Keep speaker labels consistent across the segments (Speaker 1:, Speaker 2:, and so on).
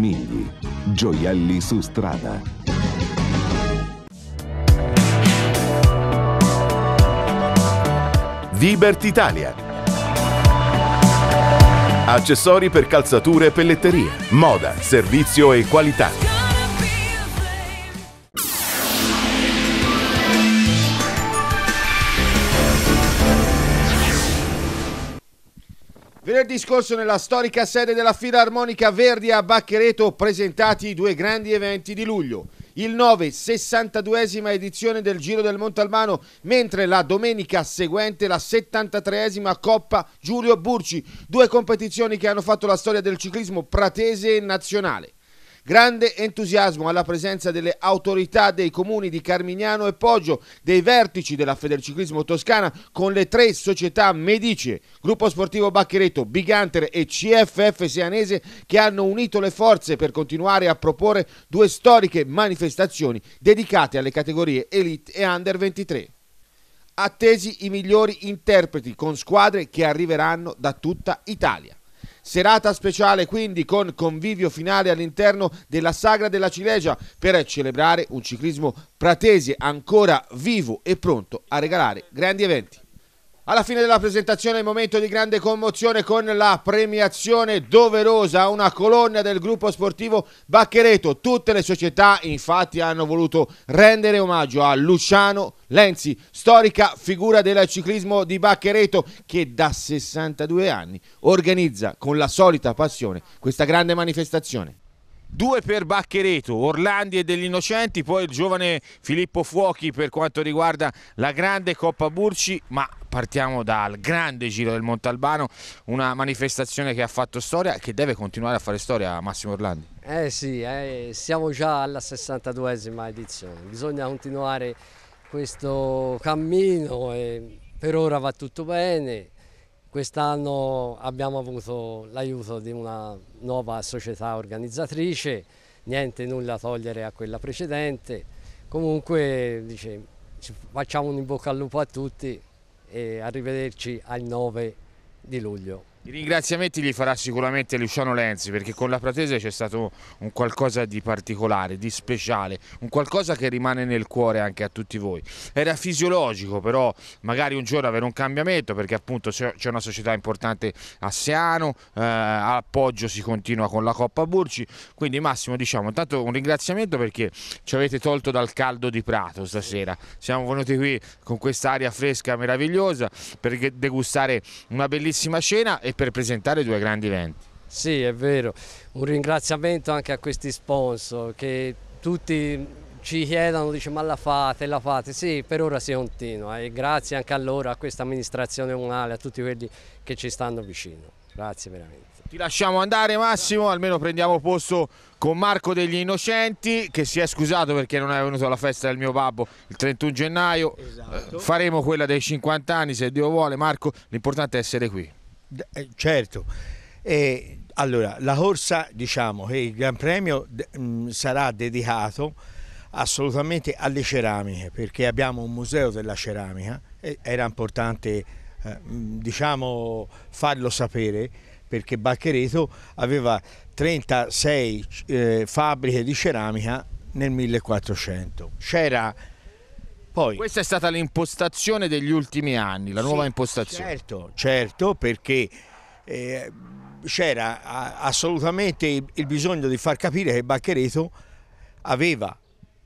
Speaker 1: Cornigli. Gioielli su strada. Vibert Italia. Accessori per calzature e pelletteria, moda, servizio e qualità.
Speaker 2: Venerdì scorso nella storica sede della Filarmonica Verdi a Bacchereto presentati i due grandi eventi di luglio. Il 9, 62 edizione del Giro del Montalbano, mentre la domenica seguente la 73 Coppa Giulio Burci, due competizioni che hanno fatto la storia del ciclismo pratese e nazionale. Grande entusiasmo alla presenza delle autorità dei comuni di Carmignano e Poggio, dei vertici della Federciclismo Toscana con le tre società Medice, Gruppo Sportivo Baccheretto, Bigantere e CFF Seanese che hanno unito le forze per continuare a proporre due storiche manifestazioni dedicate alle categorie Elite e Under 23 attesi i migliori interpreti con squadre che arriveranno da tutta Italia. Serata speciale quindi con convivio finale all'interno della Sagra della Cilegia per celebrare un ciclismo pratese ancora vivo e pronto a regalare grandi eventi. Alla fine della presentazione è il momento di grande commozione con la premiazione doverosa a una colonna del gruppo sportivo Bacchereto. Tutte le società infatti hanno voluto rendere omaggio a Luciano Lenzi, storica figura del ciclismo di Bacchereto che da 62 anni organizza con la solita passione questa grande manifestazione. Due per Bacchereto, Orlandi e degli Innocenti, poi il giovane Filippo Fuochi per quanto riguarda la grande Coppa Burci, ma partiamo dal grande Giro del Montalbano, una manifestazione che ha fatto storia e che deve continuare a fare storia Massimo Orlandi.
Speaker 3: Eh sì, eh, siamo già alla 62esima edizione, bisogna continuare questo cammino e per ora va tutto bene, Quest'anno abbiamo avuto l'aiuto di una nuova società organizzatrice, niente nulla a togliere a quella precedente. Comunque dice, facciamo un in bocca al lupo a tutti e arrivederci al 9 di luglio. I
Speaker 2: ringraziamenti li farà sicuramente Luciano Lenzi perché con la Pratese c'è stato un qualcosa di particolare, di speciale, un qualcosa che rimane nel cuore anche a tutti voi. Era fisiologico però magari un giorno avere un cambiamento perché appunto c'è una società importante a Seano, eh, a si continua con la Coppa Burci, quindi Massimo diciamo intanto un ringraziamento perché ci avete tolto dal caldo di Prato stasera. Siamo venuti qui con quest'aria fresca meravigliosa per degustare una bellissima cena e per presentare due grandi eventi.
Speaker 3: Sì, è vero. Un ringraziamento anche a questi sponsor che tutti ci chiedono, dice ma la fate, la fate, sì per ora si continua e grazie anche a loro, a questa amministrazione comunale, a tutti quelli che ci stanno vicino, grazie veramente.
Speaker 2: Ti lasciamo andare Massimo, almeno prendiamo posto con Marco degli Innocenti che si è scusato perché non è venuto alla festa del mio babbo il 31 gennaio, esatto. Eh, faremo quella dei 50 anni se Dio vuole Marco, l'importante è essere qui. Eh,
Speaker 4: certo. E, allora, la corsa, diciamo che il Gran Premio mh, mm, sarà dedicato assolutamente alle ceramiche, perché abbiamo un museo della ceramica, era importante eh, mm, diciamo, farlo sapere, perché Bacchereto aveva 36 eh, fabbriche di ceramica nel 1400. C'era
Speaker 2: poi, Questa è stata l'impostazione degli ultimi anni, la sì, nuova impostazione. Certo, certo, perché
Speaker 4: eh, c'era a, assolutamente il, bisogno di far capire che Bacchereto aveva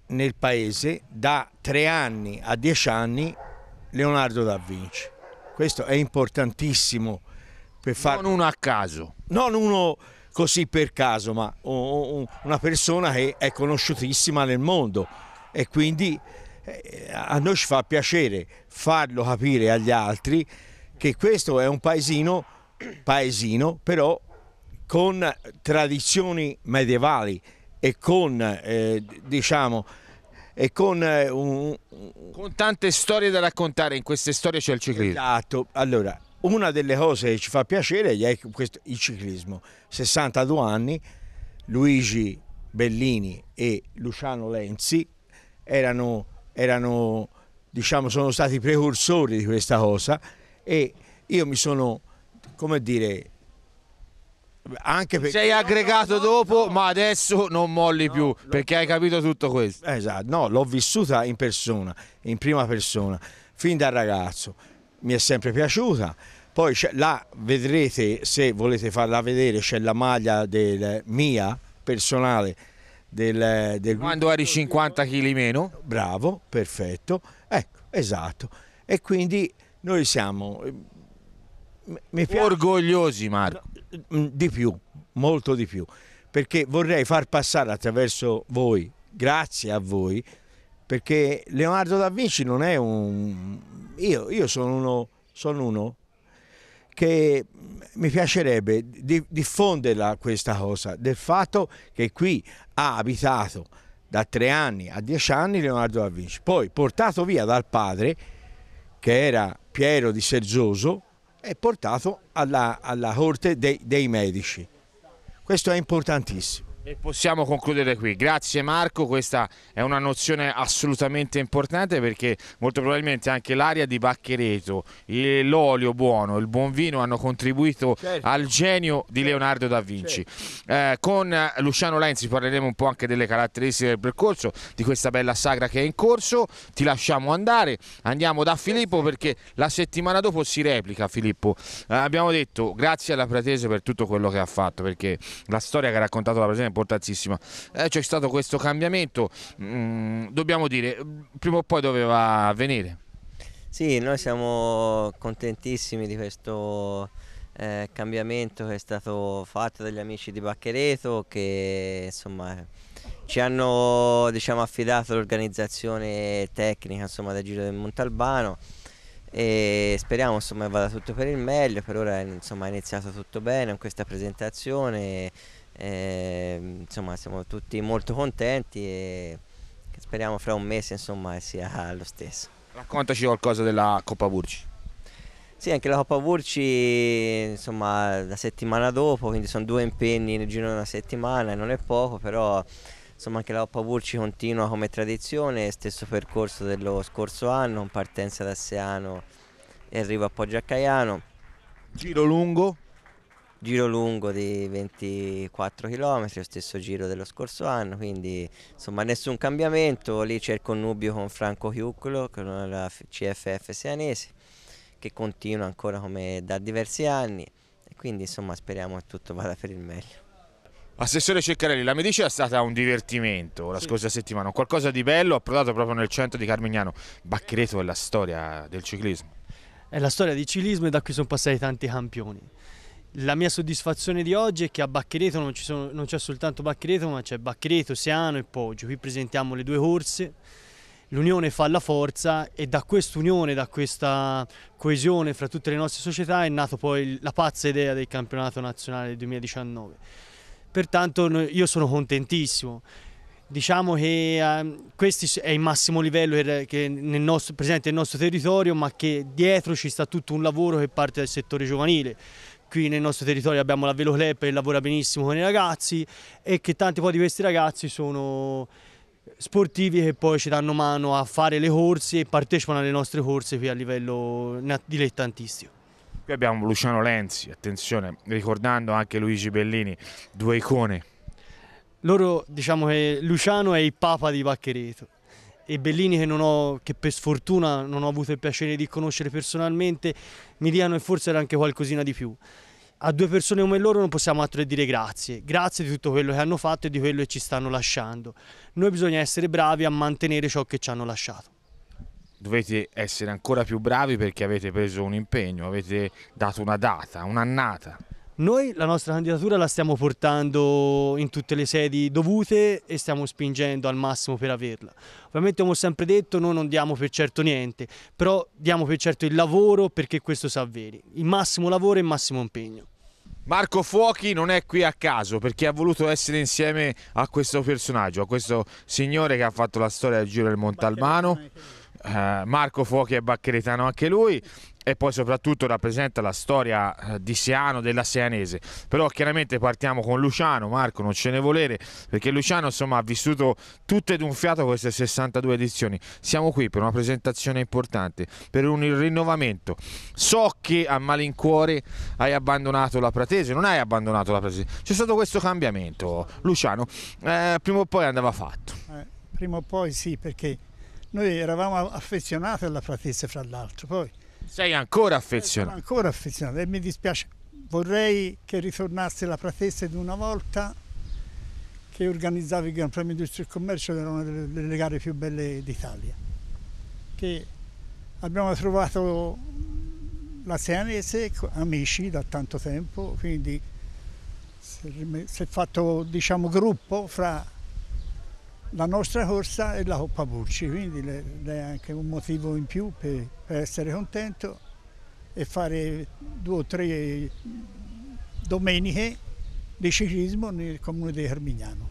Speaker 4: nel paese da tre anni a dieci anni Leonardo da Vinci. Questo è importantissimo per fare... Non uno a caso. Non uno così per caso, ma una persona che è conosciutissima nel mondo e quindi eh, a noi ci fa piacere farlo capire agli altri che questo è un paesino, paesino però con tradizioni medievali e con, eh, diciamo, e con, eh, un... con tante storie
Speaker 2: da raccontare, in queste storie c'è il ciclismo.
Speaker 4: Esatto, allora una delle cose che ci fa piacere è questo, il ciclismo. 62 anni, Luigi Bellini e Luciano Lenzi erano erano, diciamo, sono stati precursori di questa cosa e io mi sono, come dire,
Speaker 2: anche perché... Sei aggregato no, no, dopo, no. ma adesso non molli più,
Speaker 4: perché hai capito tutto questo. Esatto, no, l'ho vissuta in persona, in prima persona, fin da ragazzo. Mi è sempre piaciuta. Poi là vedrete, se volete farla vedere, c'è la maglia del mia personale del, del...
Speaker 2: Quando eri 50 kg
Speaker 4: meno. Bravo, perfetto. Ecco, esatto. E quindi noi siamo... Eh, mi piace... Orgogliosi, Marco. Mm, di più, molto di più. Perché vorrei far passare attraverso voi, grazie a voi, perché Leonardo da Vinci non è un... Io, io sono uno, sono uno che mi piacerebbe diffonderla questa cosa, del fatto che qui ha abitato da tre anni a dieci anni Leonardo da Vinci, poi portato via dal padre, che era Piero di Sergioso, e portato alla, alla corte dei, dei medici. Questo è importantissimo.
Speaker 2: E possiamo concludere qui. Grazie Marco, questa è una nozione assolutamente importante perché molto probabilmente anche l'aria di Bacchereto, l'olio buono, il buon vino hanno contribuito certo. al genio di certo. Leonardo da Vinci. Certo. Eh, con Luciano Lenzi parleremo un po' anche delle caratteristiche del percorso, di questa bella sagra che è in corso. Ti lasciamo andare, andiamo da Filippo perché la settimana dopo si replica Filippo. Eh, abbiamo detto grazie alla Pratese per tutto quello che ha fatto perché la storia che ha raccontato la Pratese importantissima. Eh, c'è stato questo cambiamento, mh, mm,
Speaker 5: dobbiamo dire, prima o poi doveva avvenire. Sì, noi siamo contentissimi di questo eh, cambiamento che è stato fatto dagli amici di Bacchereto che insomma, ci hanno diciamo, affidato l'organizzazione tecnica insomma, del Giro del Montalbano e speriamo insomma, vada tutto per il meglio, per ora insomma, è iniziato tutto bene con questa presentazione e, ehm, insomma siamo tutti molto contenti e speriamo fra un mese insomma sia lo stesso. Raccontaci qualcosa della Coppa Burci. Sì, anche la Coppa Burci, insomma, la settimana dopo, quindi sono due impegni nel giro di una settimana, non è poco, però insomma anche la Coppa Burci continua come tradizione, stesso percorso dello scorso anno, in partenza da Seano e arrivo a Poggio a Caiano. Giro lungo? giro lungo di 24 km, lo stesso giro dello scorso anno, quindi insomma nessun cambiamento, lì c'è il connubio con Franco Chiuccolo, con la CFF Sianese, che continua ancora come da diversi anni, e quindi insomma speriamo che tutto vada per il meglio.
Speaker 2: Assessore Ceccarelli, la Medici è stata un divertimento la sì. scorsa settimana, qualcosa di bello approdato proprio nel centro di Carmignano. Bacchireto è la storia
Speaker 6: del ciclismo. È la storia di ciclismo e da qui sono passati tanti campioni. La mia soddisfazione di oggi è che a Bacchereto non, sono, non c'è soltanto Bacchereto, ma c'è Bacchereto, Siano e Poggio. Qui presentiamo le due corse, l'unione fa la forza e da quest'unione, da questa coesione fra tutte le nostre società è nata poi la pazza idea del campionato nazionale del 2019. Pertanto io sono contentissimo. Diciamo che eh, questo è il massimo livello er, che nel nostro, presente nel nostro territorio, ma che dietro ci sta tutto un lavoro che parte dal settore giovanile qui nel nostro territorio abbiamo la Velo che lavora benissimo con i ragazzi e che tanti poi di questi ragazzi sono sportivi che poi ci danno mano a fare le corse e partecipano alle nostre corse qui a livello dilettantistico.
Speaker 2: Qui abbiamo Luciano Lenzi, attenzione, ricordando anche Luigi Bellini, due icone.
Speaker 6: Loro diciamo che Luciano è il papa di Bacchereto e Bellini che, ho, che, per sfortuna non ho avuto il piacere di conoscere personalmente, mi diano e forse era anche qualcosina di più. A due persone come loro non possiamo altro che dire grazie, grazie di tutto quello che hanno fatto e di quello che ci stanno lasciando. Noi bisogna essere bravi a mantenere ciò che ci hanno lasciato.
Speaker 2: Dovete essere ancora più bravi perché avete preso un impegno, avete dato una data, un'annata.
Speaker 6: Noi la nostra candidatura la stiamo portando in tutte le sedi dovute e stiamo spingendo al massimo per averla. Ovviamente come ho sempre detto noi non diamo per certo niente, però diamo per certo il lavoro perché questo si avveri. Il massimo lavoro e il massimo impegno.
Speaker 2: Marco Fuochi non è qui a caso perché ha voluto essere insieme a questo personaggio, a questo signore che ha fatto la storia del Giro del Montalbano. Eh, Marco Fuochi è baccheretano anche lui e poi soprattutto rappresenta la storia eh, di Seano della Seanese Però chiaramente partiamo con Luciano, Marco non ce ne volere, perché Luciano insomma ha vissuto tutte d'un fiato queste 62 edizioni. Siamo qui per una presentazione importante, per un rinnovamento. So che a malincuore hai abbandonato la Pratese, non hai abbandonato la Pratese, c'è stato questo cambiamento Luciano, eh, prima o poi andava fatto.
Speaker 7: Eh, prima o poi sì, perché noi eravamo affezionati alla Pratese fra l'altro, poi
Speaker 2: sei ancora affezionato.
Speaker 7: Sono ancora affezionato e mi dispiace. Vorrei che ritornasse la pratese di una volta che organizzava il Gran Premio Industria e Commercio, che era una delle, delle gare più belle d'Italia. Che abbiamo trovato la Seanese, amici da tanto tempo, quindi si è fatto diciamo, gruppo fra la nostra corsa e la Coppa Burci, quindi è anche un motivo in più per, per essere contento e fare due o tre domeniche di ciclismo nel comune di Hermignano.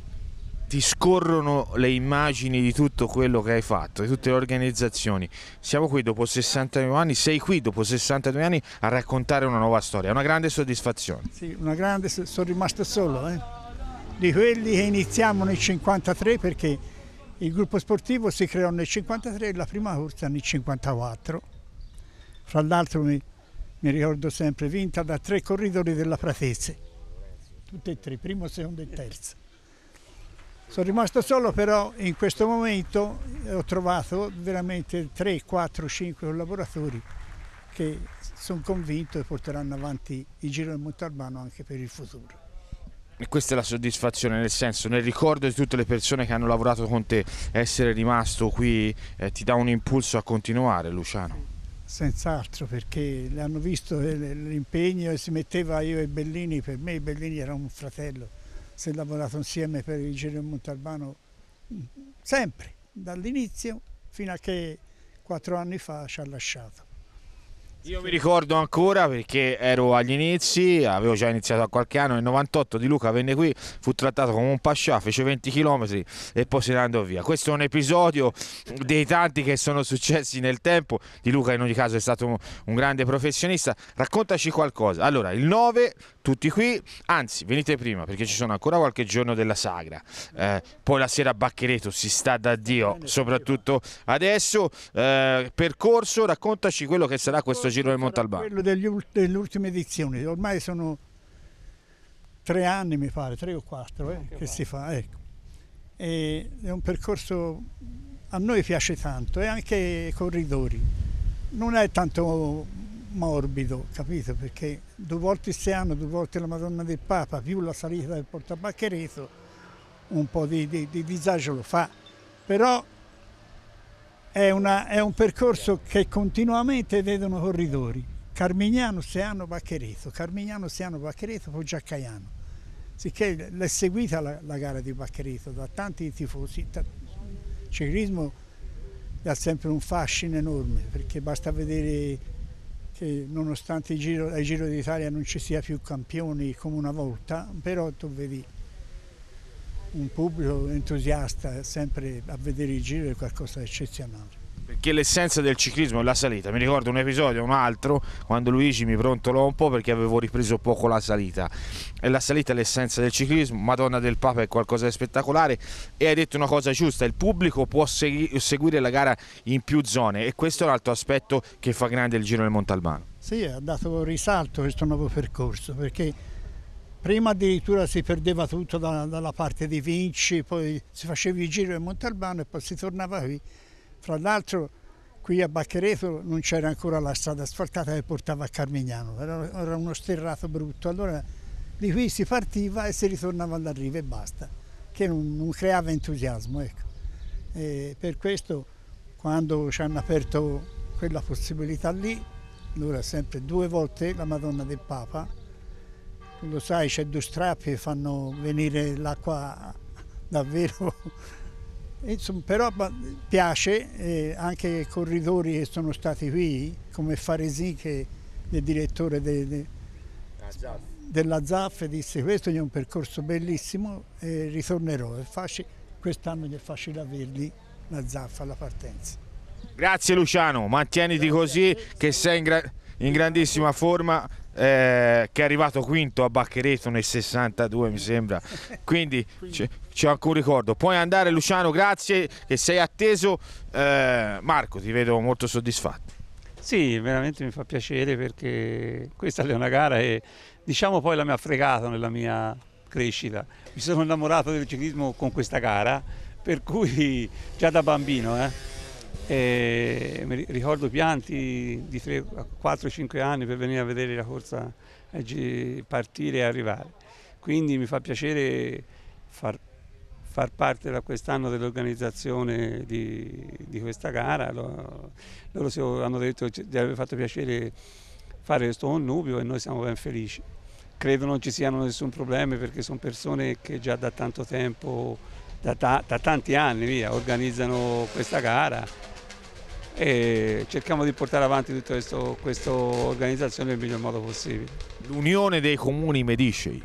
Speaker 2: ti scorrono le immagini di tutto quello che hai fatto, di tutte le organizzazioni. Siamo qui dopo 62 anni, sei qui dopo 62 anni a raccontare una nuova storia, È una grande soddisfazione.
Speaker 7: Sì, una grande, sono rimasto solo. Eh di quelli che iniziamo nel 1953 perché il gruppo sportivo si creò nel 1953 e la prima corsa nel 1954. Fra l'altro mi, mi, ricordo sempre vinta da tre corridori della Pratese, tutti e tre, primo, secondo e terzo. Sono rimasto solo però in questo momento eh, ho trovato veramente 3, 4, 5 collaboratori che sono convinto che porteranno avanti il Giro del Montalbano anche per il futuro
Speaker 2: e questa è la soddisfazione nel senso nel ricordo di tutte le persone che hanno lavorato con te essere rimasto qui eh, ti dà un impulso a continuare Luciano
Speaker 7: Senz'altro perché l'hanno visto eh, l'impegno e si metteva io e Bellini, per me Bellini era un fratello, si è lavorato insieme per il Giro Montalbano mm, sempre, dall'inizio fino a che quattro anni fa ci ha lasciato.
Speaker 2: Io mi ricordo ancora perché ero agli inizi, avevo già iniziato a qualche anno, nel 98 Di Luca venne qui, fu trattato come un pascià, fece 20 km e poi se ne andò via. Questo è un episodio dei tanti che sono successi nel tempo, Di Luca in ogni caso è stato un, grande professionista, raccontaci qualcosa. Allora, il 9 tutti qui, anzi venite prima perché ci sono ancora qualche giorno della sagra, eh, poi la sera a Bacchereto si sta da Dio, soprattutto adesso, eh, percorso, raccontaci quello che sarà questo Giro Girone Montalbano?
Speaker 7: Quello dell'ultima edizione, ormai sono tre anni mi pare, tre o quattro eh, che vale. si fa. Ecco. è un percorso a noi piace tanto e anche ai corridori. Non è tanto morbido, capito? Perché due volte il Siano, due volte la Madonna del Papa, più la salita del Portabacchereto, un po' di, di, di disagio lo fa. Però è, una, è, un percorso che continuamente vedono corridori. Carmignano, Seano, Bacchereto, Carmignano, Seano, Bacchereto, Poggiacaiano. Sicché l'è seguita la, la, gara di Bacchereto da tanti tifosi. il ciclismo ha sempre un fascino enorme perché basta vedere che nonostante il Giro, al Giro d'Italia non ci sia più campioni come una volta, però tu vedi un pubblico entusiasta sempre a vedere il giro è qualcosa di eccezionale.
Speaker 2: Perché l'essenza del ciclismo è la salita, mi ricordo un episodio, un altro, quando Luigi mi brontolò un po' perché avevo ripreso poco la salita. E la salita è l'essenza del ciclismo, Madonna del Papa è qualcosa di spettacolare e hai detto una cosa giusta, il pubblico può seguire la gara in più zone e questo è un altro aspetto che fa grande il Giro del Montalbano.
Speaker 7: Sì, ha dato risalto questo nuovo percorso perché Prima addirittura si perdeva tutto da, dalla parte di Vinci, poi si faceva il giro in Montalbano e poi si tornava qui. Fra l'altro qui a Bacchereto non c'era ancora la strada asfaltata che portava a Carmignano, era, era uno sterrato brutto. Allora di qui si partiva e si ritornava all'arrivo e basta, che non, non creava entusiasmo. Ecco. per questo quando ci hanno aperto quella possibilità lì, allora sempre due volte la Madonna del Papa, lo sai, c'è due strappi che fanno venire l'acqua davvero. Insomma, però piace eh, anche corridori che sono stati qui, come Faresi che è il direttore de, de, Zaff. della ZAF, disse questo è un percorso bellissimo e ritornerò. Quest'anno gli è facile averli la ZAF alla partenza.
Speaker 2: Grazie Luciano, mantieniti così che sei in, gra in grandissima forma eh, che è arrivato quinto a Baccheretto nel 62 mi sembra quindi c'è anche un ricordo puoi andare Luciano grazie che sei atteso eh, Marco ti vedo molto soddisfatto
Speaker 8: sì veramente mi fa piacere perché questa è una gara e diciamo poi la mi ha fregato nella mia crescita mi sono innamorato del ciclismo con questa gara per cui già da bambino eh e ricordo pianti di 4, 5 anni per venire a vedere la corsa eh, partire e arrivare. Quindi mi fa piacere far, far parte da quest'anno dell'organizzazione di, di, questa gara. Loro, loro hanno detto che gli aveva fatto piacere fare questo connubio e noi siamo ben felici. Credo non ci siano nessun problema perché sono persone che già da tanto tempo, da, ta da tanti anni via, organizzano questa gara e cerchiamo di portare avanti tutta questa organizzazione nel miglior modo possibile.
Speaker 2: L'unione dei comuni Medicei?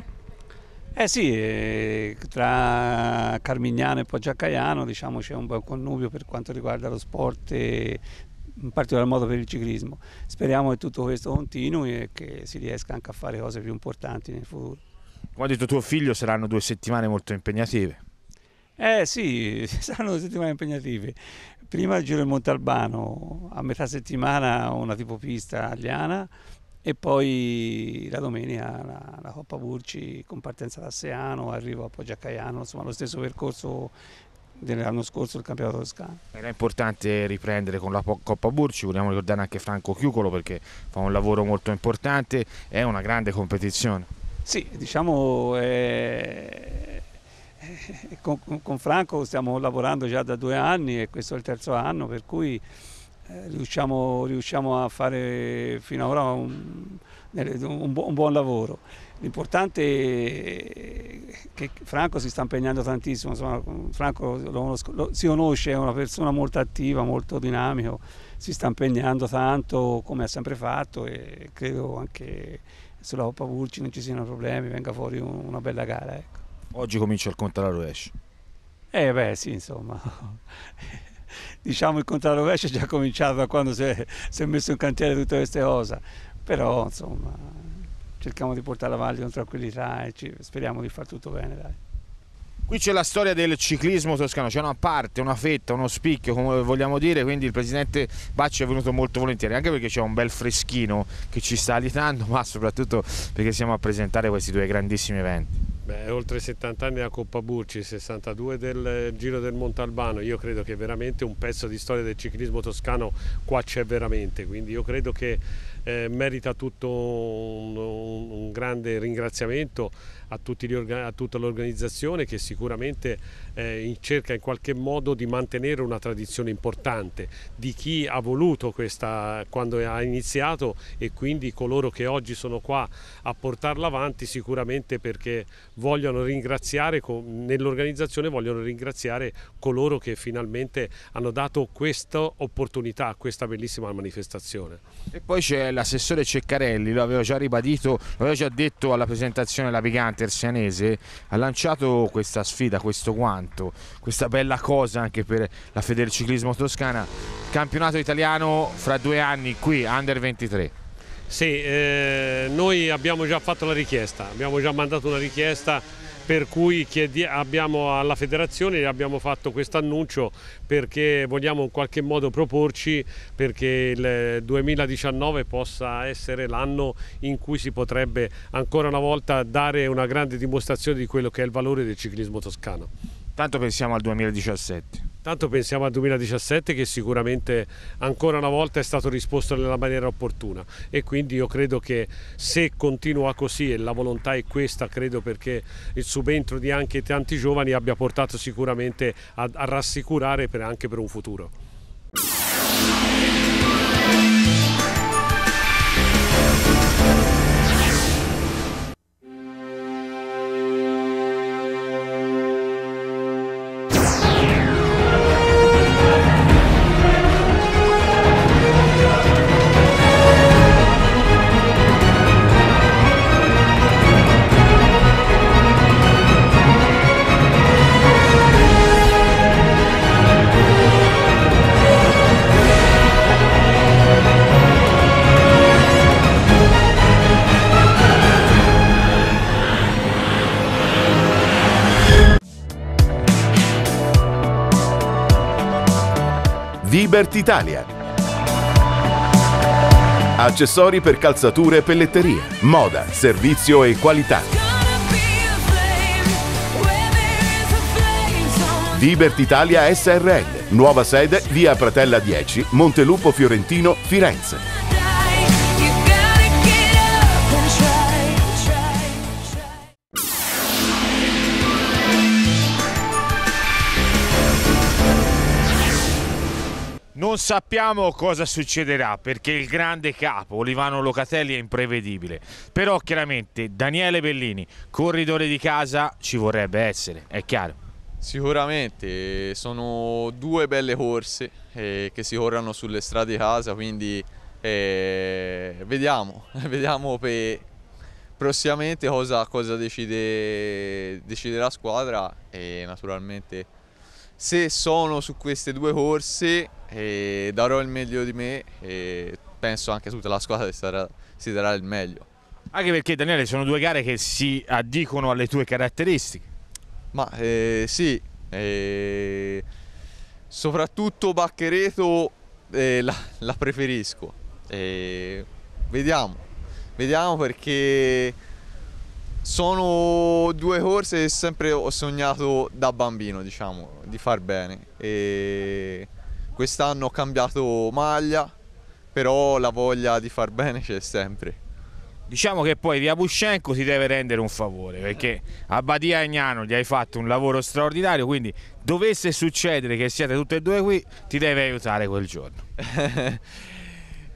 Speaker 8: Eh sì, eh, tra Carmignano e Poggiacaiano diciamo, c'è un bel connubio per quanto riguarda lo sport e in particolar modo per il ciclismo. Speriamo che tutto questo continui e che si riesca anche a fare cose più importanti nel futuro.
Speaker 2: Come ha detto tuo figlio saranno due settimane molto impegnative.
Speaker 8: Eh sì, saranno due settimane impegnative. Prima il Giro del Montalbano, a metà settimana una tipo pista agliana e poi la domenica la, la Coppa Burci con partenza da Seano, arrivo a Poggia Caiano, insomma lo stesso percorso dell'anno scorso del campionato toscano.
Speaker 2: Era importante riprendere con la Coppa Burci, vogliamo ricordare anche Franco Chiucolo perché fa un lavoro molto importante, è una grande competizione.
Speaker 8: Sì, diciamo è, eh, con, con, Franco stiamo lavorando già da due anni e questo è il terzo anno, per cui eh, riusciamo, riusciamo, a fare fino ad ora un, un, un buon lavoro. L'importante è che Franco si sta impegnando tantissimo, insomma, Franco lo, lo, si conosce, è una persona molto attiva, molto dinamico, si sta impegnando tanto come ha sempre fatto e credo anche sulla Coppa non ci siano problemi, venga fuori una bella gara. Ecco.
Speaker 2: Oggi comincia il conto alla rovescia.
Speaker 8: Eh beh sì insomma, diciamo il conto alla rovescia è già cominciato da quando si è, si è messo in cantiere tutte queste cose, però insomma cerchiamo di portare avanti con tranquillità e ci, speriamo di far tutto bene dai. Qui c'è la storia del ciclismo toscano,
Speaker 2: c'è una parte, una fetta, uno spicchio, come vogliamo dire, quindi il presidente Bacci è venuto molto volentieri, anche perché c'è un bel freschino che ci sta alitando, ma soprattutto perché siamo a presentare questi due grandissimi eventi.
Speaker 3: Beh, oltre 70 anni della Coppa Burci, 62 del Giro del Montalbano, io credo che veramente un pezzo di storia del ciclismo toscano qua c'è veramente, quindi io credo che eh, merita tutto un, un, un, grande ringraziamento a, a tutta l'organizzazione che sicuramente eh, cerca in qualche modo di mantenere una tradizione importante di chi ha voluto questa quando ha iniziato e quindi coloro che oggi sono qua a portarla avanti sicuramente perché vogliono ringraziare nell'organizzazione vogliono ringraziare coloro che finalmente hanno dato questa opportunità, questa bellissima manifestazione.
Speaker 2: E poi c'è l'assessore Ceccarelli, lo avevo già ribadito, lo aveva già detto alla presentazione la Vigante Ersianese, ha lanciato questa sfida, questo guanto tanto questa bella cosa anche per la Federciclismo Toscana.
Speaker 3: Campionato italiano fra due anni qui, Under 23. Sì, eh, noi abbiamo già fatto la richiesta, abbiamo già mandato una richiesta per cui abbiamo alla federazione abbiamo fatto questo annuncio perché vogliamo in qualche modo proporci perché il 2019 possa essere l'anno in cui si potrebbe ancora una volta dare una grande dimostrazione di quello che è il valore del ciclismo toscano. Tanto pensiamo al 2017. Tanto pensiamo al 2017 che sicuramente ancora una volta è stato risposto nella maniera opportuna e quindi io credo che se continua così e la volontà è questa, credo perché il subentro di anche tanti giovani abbia portato sicuramente a, a rassicurare per, anche per un futuro.
Speaker 1: Gilbert Italia. Accessori per calzature e pelletteria, moda, servizio e qualità. Gilbert Italia SRL, nuova sede via Pratella 10, Montelupo Fiorentino, Firenze.
Speaker 2: sappiamo cosa succederà perché il grande capo Olivano Locatelli è imprevedibile, però chiaramente Daniele Bellini, corridore di casa, ci vorrebbe essere, è chiaro.
Speaker 9: Sicuramente, sono due belle corse eh, che si corrono sulle strade di casa, quindi eh, vediamo, vediamo per prossimamente cosa, cosa decide, decide la squadra e naturalmente se sono su queste due corse eh, darò il meglio di me e penso anche tutta la squadra sarà, si darà il meglio.
Speaker 2: Anche perché Daniele sono due gare che si
Speaker 9: addicono alle tue caratteristiche. Ma eh, sì, eh, soprattutto Bacchereto eh, la, la, preferisco. Eh, vediamo, vediamo perché sono due corse che sempre ho sognato da bambino, diciamo, di far bene. E quest'anno ho cambiato maglia, però la voglia di far bene c'è sempre. Diciamo che poi Riabuscenco si deve rendere un
Speaker 2: favore perché a Badia Agnano gli hai fatto un lavoro straordinario, quindi dovesse succedere che siate tutti e due qui, ti deve aiutare quel giorno.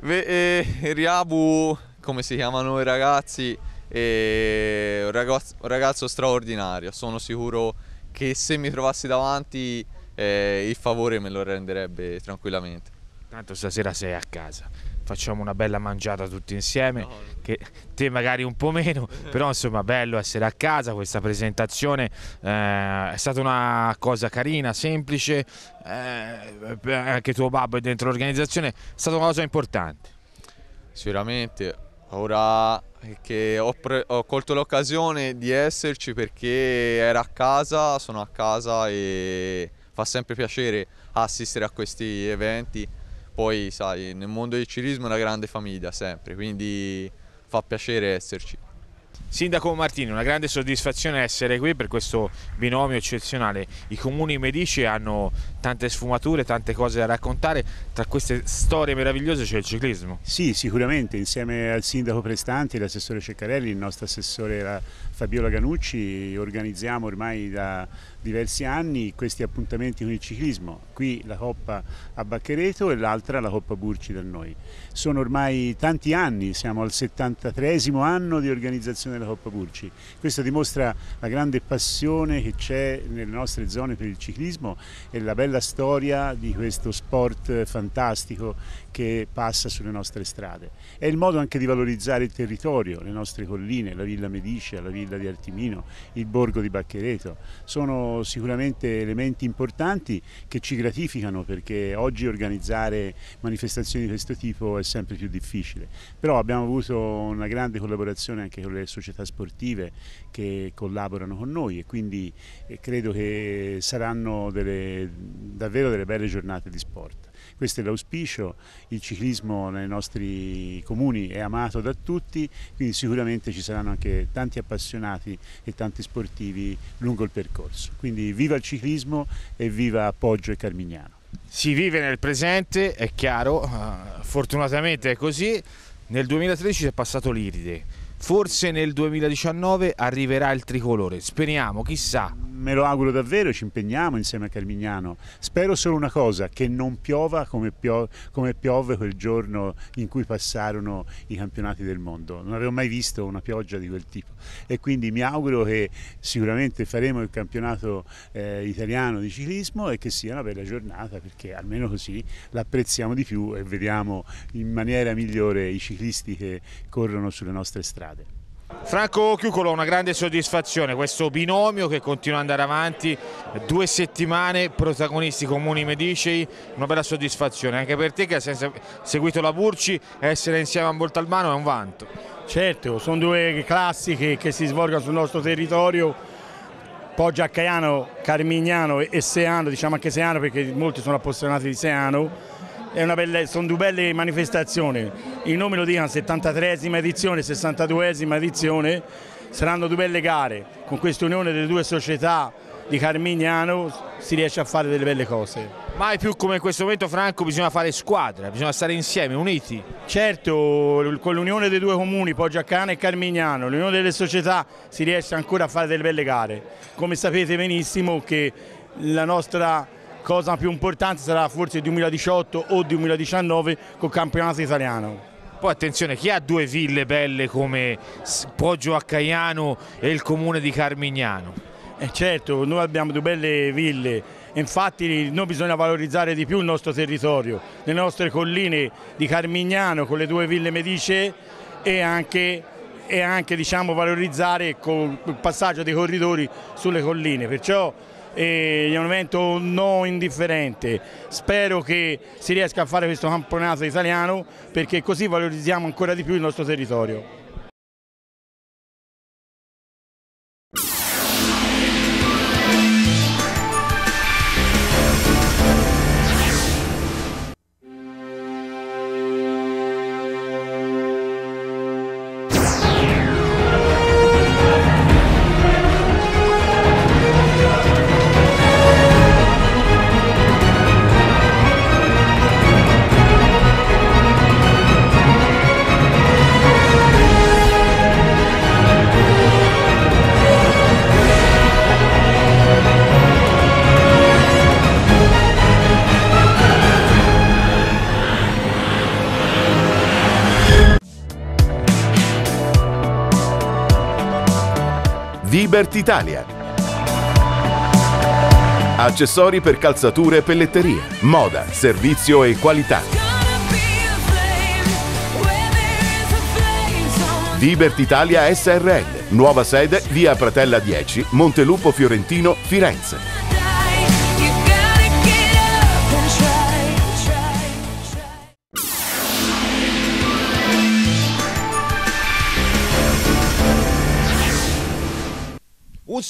Speaker 9: Eh, Riabu, come si chiamano i ragazzi, e un ragazzo, un ragazzo straordinario, sono sicuro che se mi trovassi davanti eh, il favore me lo renderebbe tranquillamente. Tanto stasera sei a casa,
Speaker 2: facciamo una bella mangiata tutti insieme, no. che te magari un po' meno, però insomma bello essere a casa, questa presentazione eh, è stata una cosa carina, semplice, eh, anche tuo babbo è dentro l'organizzazione, è stata una cosa importante.
Speaker 9: Sicuramente, Ora che ho, ho colto l'occasione di esserci perché era a casa, sono a casa e fa sempre piacere assistere a questi eventi. Poi sai, nel mondo del cirismo è una grande famiglia sempre, quindi fa piacere esserci. Sindaco Martini, una grande soddisfazione essere qui per questo binomio eccezionale. I comuni medici hanno
Speaker 2: tante sfumature, tante cose da raccontare, tra queste storie meravigliose c'è il ciclismo.
Speaker 10: Sì, sicuramente, insieme al sindaco Prestanti, l'assessore Ceccarelli, il nostro assessore Fabiola Ganucci, organizziamo ormai da diversi anni questi appuntamenti con il ciclismo, qui la Coppa a Bacchereto e l'altra la Coppa Burci da noi. Sono ormai tanti anni, siamo al 73 anno di organizzazione della Coppa Burci. Questo dimostra la grande passione che c'è nelle nostre zone per il ciclismo e la bella storia di questo sport fantastico che passa sulle nostre strade. È il modo anche di valorizzare il territorio, le nostre colline, la Villa Medicea, la Villa di Artimino, il borgo di Bacchereto. Sono sicuramente elementi importanti che ci gratificano perché oggi organizzare manifestazioni di questo tipo è sempre più difficile. Però abbiamo avuto una grande collaborazione anche con le società sportive che collaborano con noi e quindi eh, credo che saranno delle, davvero delle belle giornate di sport. Questo è l'auspicio, il ciclismo nei nostri comuni è amato da tutti, quindi sicuramente ci saranno anche tanti appassionati e tanti sportivi lungo il percorso. Quindi viva il ciclismo e viva Poggio e Carmignano. Si vive nel
Speaker 2: presente, è chiaro, eh, fortunatamente è così. Nel 2013 è passato l'Iride, Forse nel 2019 arriverà il tricolore, speriamo, chissà.
Speaker 10: Me lo auguro davvero, ci impegniamo insieme a Carmignano. Spero solo una cosa, che non piova come, pio come piove quel giorno in cui passarono i campionati del mondo. Non avevo mai visto una pioggia di quel tipo e quindi mi auguro che sicuramente faremo il campionato eh, italiano di ciclismo e che sia una bella giornata perché almeno così l'apprezziamo di più e vediamo in maniera migliore i ciclisti che corrono sulle nostre strade. Franco Chiucolo una grande
Speaker 2: soddisfazione, questo binomio che continua ad andare avanti, due settimane, protagonisti comuni Medicei, una bella soddisfazione anche per te che hai seguito la Burci,
Speaker 11: essere insieme a Montalbano è un vanto. Certo, sono due classiche che si svolgono sul nostro territorio, Poggia Caiano, Carmignano e Seano, diciamo anche Seano perché molti sono appassionati di Seano, belle, sono due belle manifestazioni, il nome lo dicono 73esima edizione, 62esima edizione, saranno due belle gare, con questa unione delle due società di Carmignano si riesce a fare delle belle cose. Mai più come in questo momento Franco bisogna fare squadra, bisogna stare insieme, uniti. Certo, con l'unione dei due comuni, Poggiacana e Carmignano, l'unione delle società si riesce ancora a fare delle belle gare. Come sapete benissimo che la nostra cosa più importante sarà forse 2018 o 2019 col campionato italiano.
Speaker 2: Poi attenzione, chi ha due ville belle come Poggio a Caiano e il
Speaker 11: comune di Carmignano? Eh certo, noi abbiamo due belle ville, infatti noi bisogna valorizzare di più il nostro territorio, le nostre colline di Carmignano con le due ville Medice e anche, e anche diciamo, valorizzare col passaggio dei corridori sulle colline. Perciò e è un evento non indifferente. Spero che si riesca a fare questo campionato italiano perché così valorizziamo ancora di più il nostro territorio.
Speaker 1: Expert Italia. Accessori per calzature e pelletteria, moda, servizio e qualità. Divert Italia SRL, nuova sede via Pratella 10, Montelupo Fiorentino, Firenze.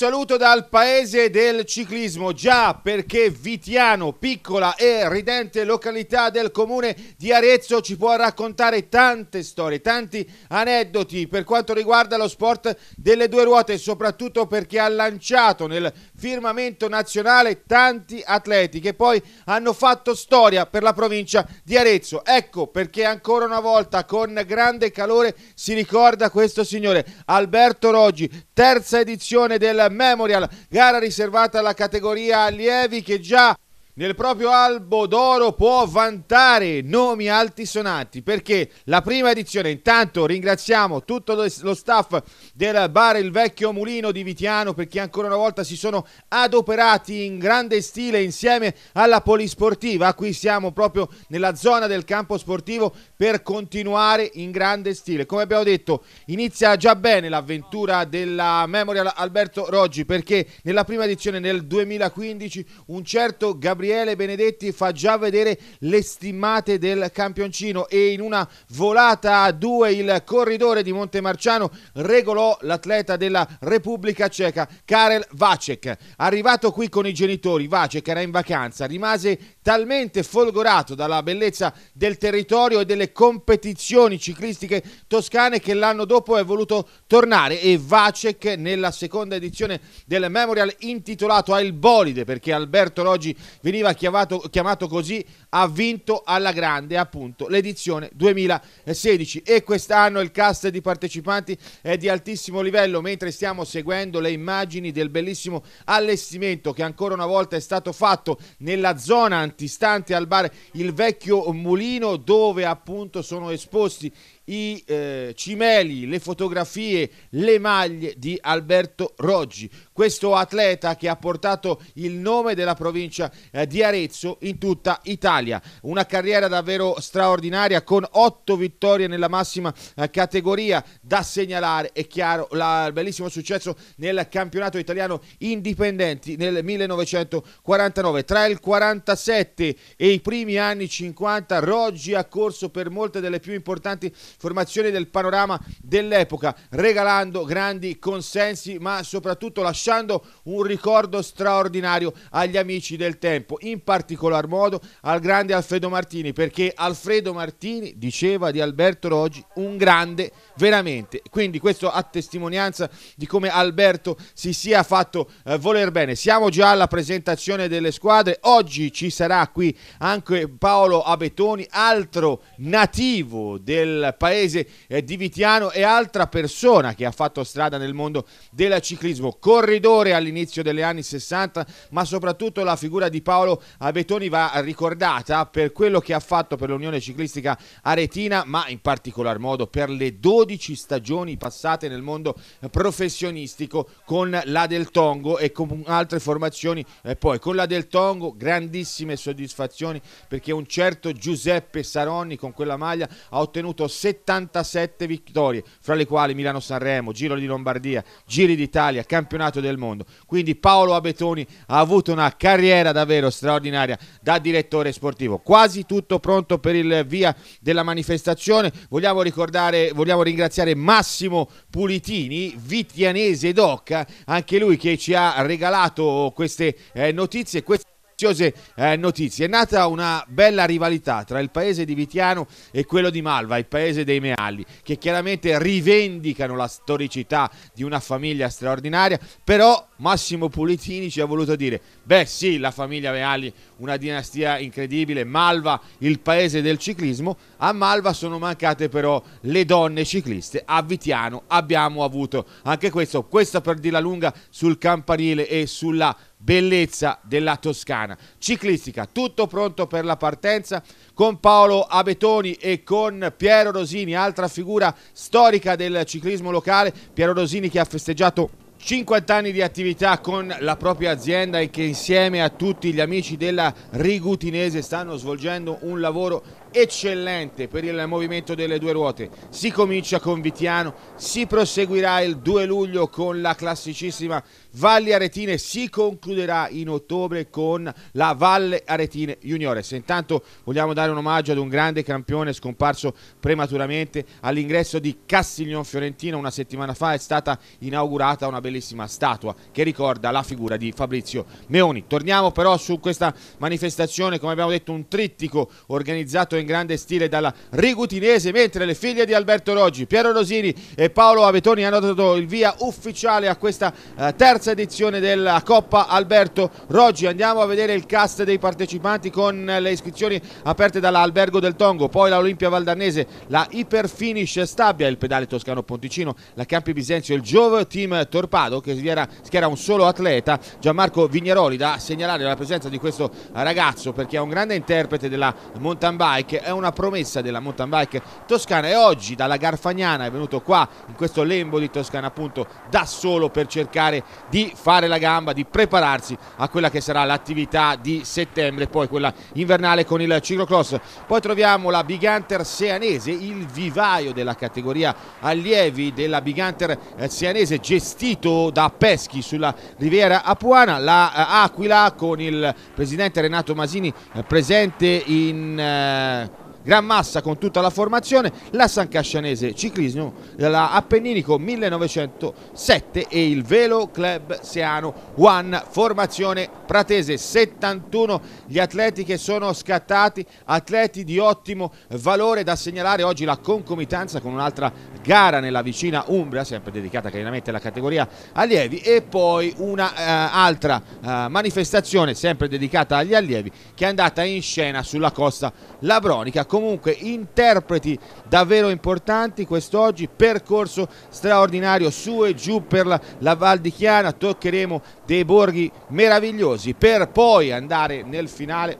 Speaker 2: saluto dal paese del ciclismo, già perché Vitiano, piccola e ridente località del comune di Arezzo, ci può raccontare tante storie, tanti aneddoti per quanto riguarda lo sport delle due ruote, soprattutto perché ha lanciato nel firmamento nazionale tanti atleti che poi hanno fatto storia per la provincia di Arezzo. Ecco perché ancora una volta con grande calore si ricorda questo signore, Alberto Roggi, terza edizione del Memorial, gara riservata alla categoria allievi che già nel proprio albo d'oro può vantare nomi altisonanti perché la prima edizione intanto ringraziamo tutto lo staff del bar Il Vecchio Mulino di Vitiano perché ancora una volta si sono adoperati in grande stile insieme alla Polisportiva qui siamo proprio nella zona del campo sportivo per continuare in grande stile come abbiamo detto inizia già bene l'avventura della Memorial Alberto Roggi perché nella prima edizione nel 2015 un certo Gabriele Gabriele Benedetti fa già vedere le stimmate del campioncino e in una volata a due il corridore di Montemarciano regolò l'atleta della Repubblica Ceca Karel Vacek. Arrivato qui con i genitori, Vacek era in vacanza, rimase talmente folgorato dalla bellezza del territorio e delle competizioni ciclistiche toscane che l'anno dopo è voluto tornare e Vacek nella seconda edizione del Memorial intitolato a Il Bolide perché Alberto Roggi veniva chiamato, chiamato così ha vinto alla grande appunto l'edizione 2016 e quest'anno il cast di partecipanti è di altissimo livello mentre stiamo seguendo le immagini del bellissimo allestimento che ancora una volta è stato fatto nella zona antistante al bar il vecchio mulino dove appunto sono esposti i eh, cimeli, le fotografie, le maglie di Alberto Roggi questo atleta che ha portato il nome della provincia eh, di Arezzo in tutta Italia. Una carriera davvero straordinaria con otto vittorie nella massima eh, categoria da segnalare, è chiaro, il bellissimo successo nel campionato italiano indipendenti nel 1949. Tra il 47 e i primi anni 50 Roggi ha corso per molte delle più importanti formazioni del panorama dell'epoca, regalando grandi consensi ma soprattutto lasciando lasciando un ricordo straordinario agli amici del tempo, in particolar modo al grande Alfredo Martini, perché Alfredo Martini diceva di Alberto Roggi un grande veramente. Quindi questo a testimonianza di come Alberto si sia fatto eh, voler bene. Siamo già alla presentazione delle squadre, oggi ci sarà qui anche Paolo Abetoni, altro nativo del paese eh, di Vitiano e altra persona che ha fatto strada nel mondo del ciclismo. Corre corridore all'inizio degli anni 60, ma soprattutto la figura di Paolo Abetoni va ricordata per quello che ha fatto per l'Unione Ciclistica Aretina, ma in particolar modo per le 12 stagioni passate nel mondo professionistico con la del Tongo e con altre formazioni. E poi con la del Tongo grandissime soddisfazioni perché un certo Giuseppe Saronni con quella maglia ha ottenuto 77 vittorie, fra le quali Milano-Sanremo, Giro di Lombardia, Giri d'Italia, Campionato del mondo. Quindi Paolo Abetoni ha avuto una carriera davvero straordinaria da direttore sportivo. Quasi tutto pronto per il via della manifestazione. Vogliamo ricordare, vogliamo ringraziare Massimo Pulitini, vitianese doc, anche lui che ci ha regalato queste eh, notizie. Queste preziose eh, notizie. È nata una bella rivalità tra il paese di Vitiano e quello di Malva, il paese dei Mealli, che chiaramente rivendicano la storicità di una famiglia straordinaria, però Massimo Pulitini ci ha voluto dire, beh sì, la famiglia Mealli, una dinastia incredibile, Malva, il paese del ciclismo, a Malva sono mancate però le donne cicliste, a Vitiano abbiamo avuto anche questo, questa per dirla lunga sul campanile e sulla bellezza della Toscana. Ciclistica, tutto pronto per la partenza con Paolo Abetoni e con Piero Rosini, altra figura storica del ciclismo locale. Piero Rosini che ha festeggiato 50 anni di attività con la propria azienda e che insieme a tutti gli amici della Rigutinese stanno svolgendo un lavoro eccellente per il movimento delle due ruote. Si comincia con Vitiano, si proseguirà il 2 luglio con la classicissima Valli Aretine si concluderà in ottobre con la Valle Aretine Juniores. Intanto vogliamo dare un omaggio ad un grande campione scomparso prematuramente all'ingresso di Castiglione Fiorentino. una settimana fa è stata inaugurata una bellissima statua che ricorda la figura di Fabrizio Meoni. Torniamo però su questa manifestazione, come abbiamo detto, un trittico organizzato in grande stile dalla Rigutinese, mentre le figlie di Alberto Roggi, Piero Rosini e Paolo Avetoni hanno dato il via ufficiale a questa eh, terza terza edizione della Coppa Alberto Roggi. Andiamo a vedere il cast dei partecipanti con le iscrizioni aperte dall'Albergo del Tongo, poi la Olimpia Valdarnese, la Iper Stabia, il pedale toscano Ponticino, la Campi Bisenzio, il Giove Team Torpado che schiera un solo atleta, Gianmarco Vignaroli da segnalare la presenza di questo ragazzo perché è un grande interprete della mountain bike, è una promessa della mountain bike toscana e oggi dalla Garfagnana è venuto qua in questo lembo di Toscana appunto da solo per cercare di fare la gamba, di prepararsi a quella che sarà l'attività di settembre, poi quella invernale con il ciclocross. Poi troviamo la Big Hunter Seanese, il vivaio della categoria allievi della Big Hunter eh, Seanese gestito da Peschi sulla riviera Apuana, la eh, Aquila con il presidente Renato Masini eh, presente in gran massa con tutta la formazione, la Sancascianese Ciclismo, la Appenninico 1907 e il Velo Club Seano One, formazione pratese 71, gli atleti che sono scattati, atleti di ottimo valore da segnalare oggi la concomitanza con un'altra gara nella vicina Umbria, sempre dedicata chiaramente alla categoria allievi e poi un'altra eh, uh, eh, uh, manifestazione sempre dedicata agli allievi che è andata in scena sulla costa labronica comunque interpreti davvero importanti quest'oggi, percorso straordinario su e giù per la, la Val di Chiana, toccheremo dei borghi meravigliosi per poi andare nel finale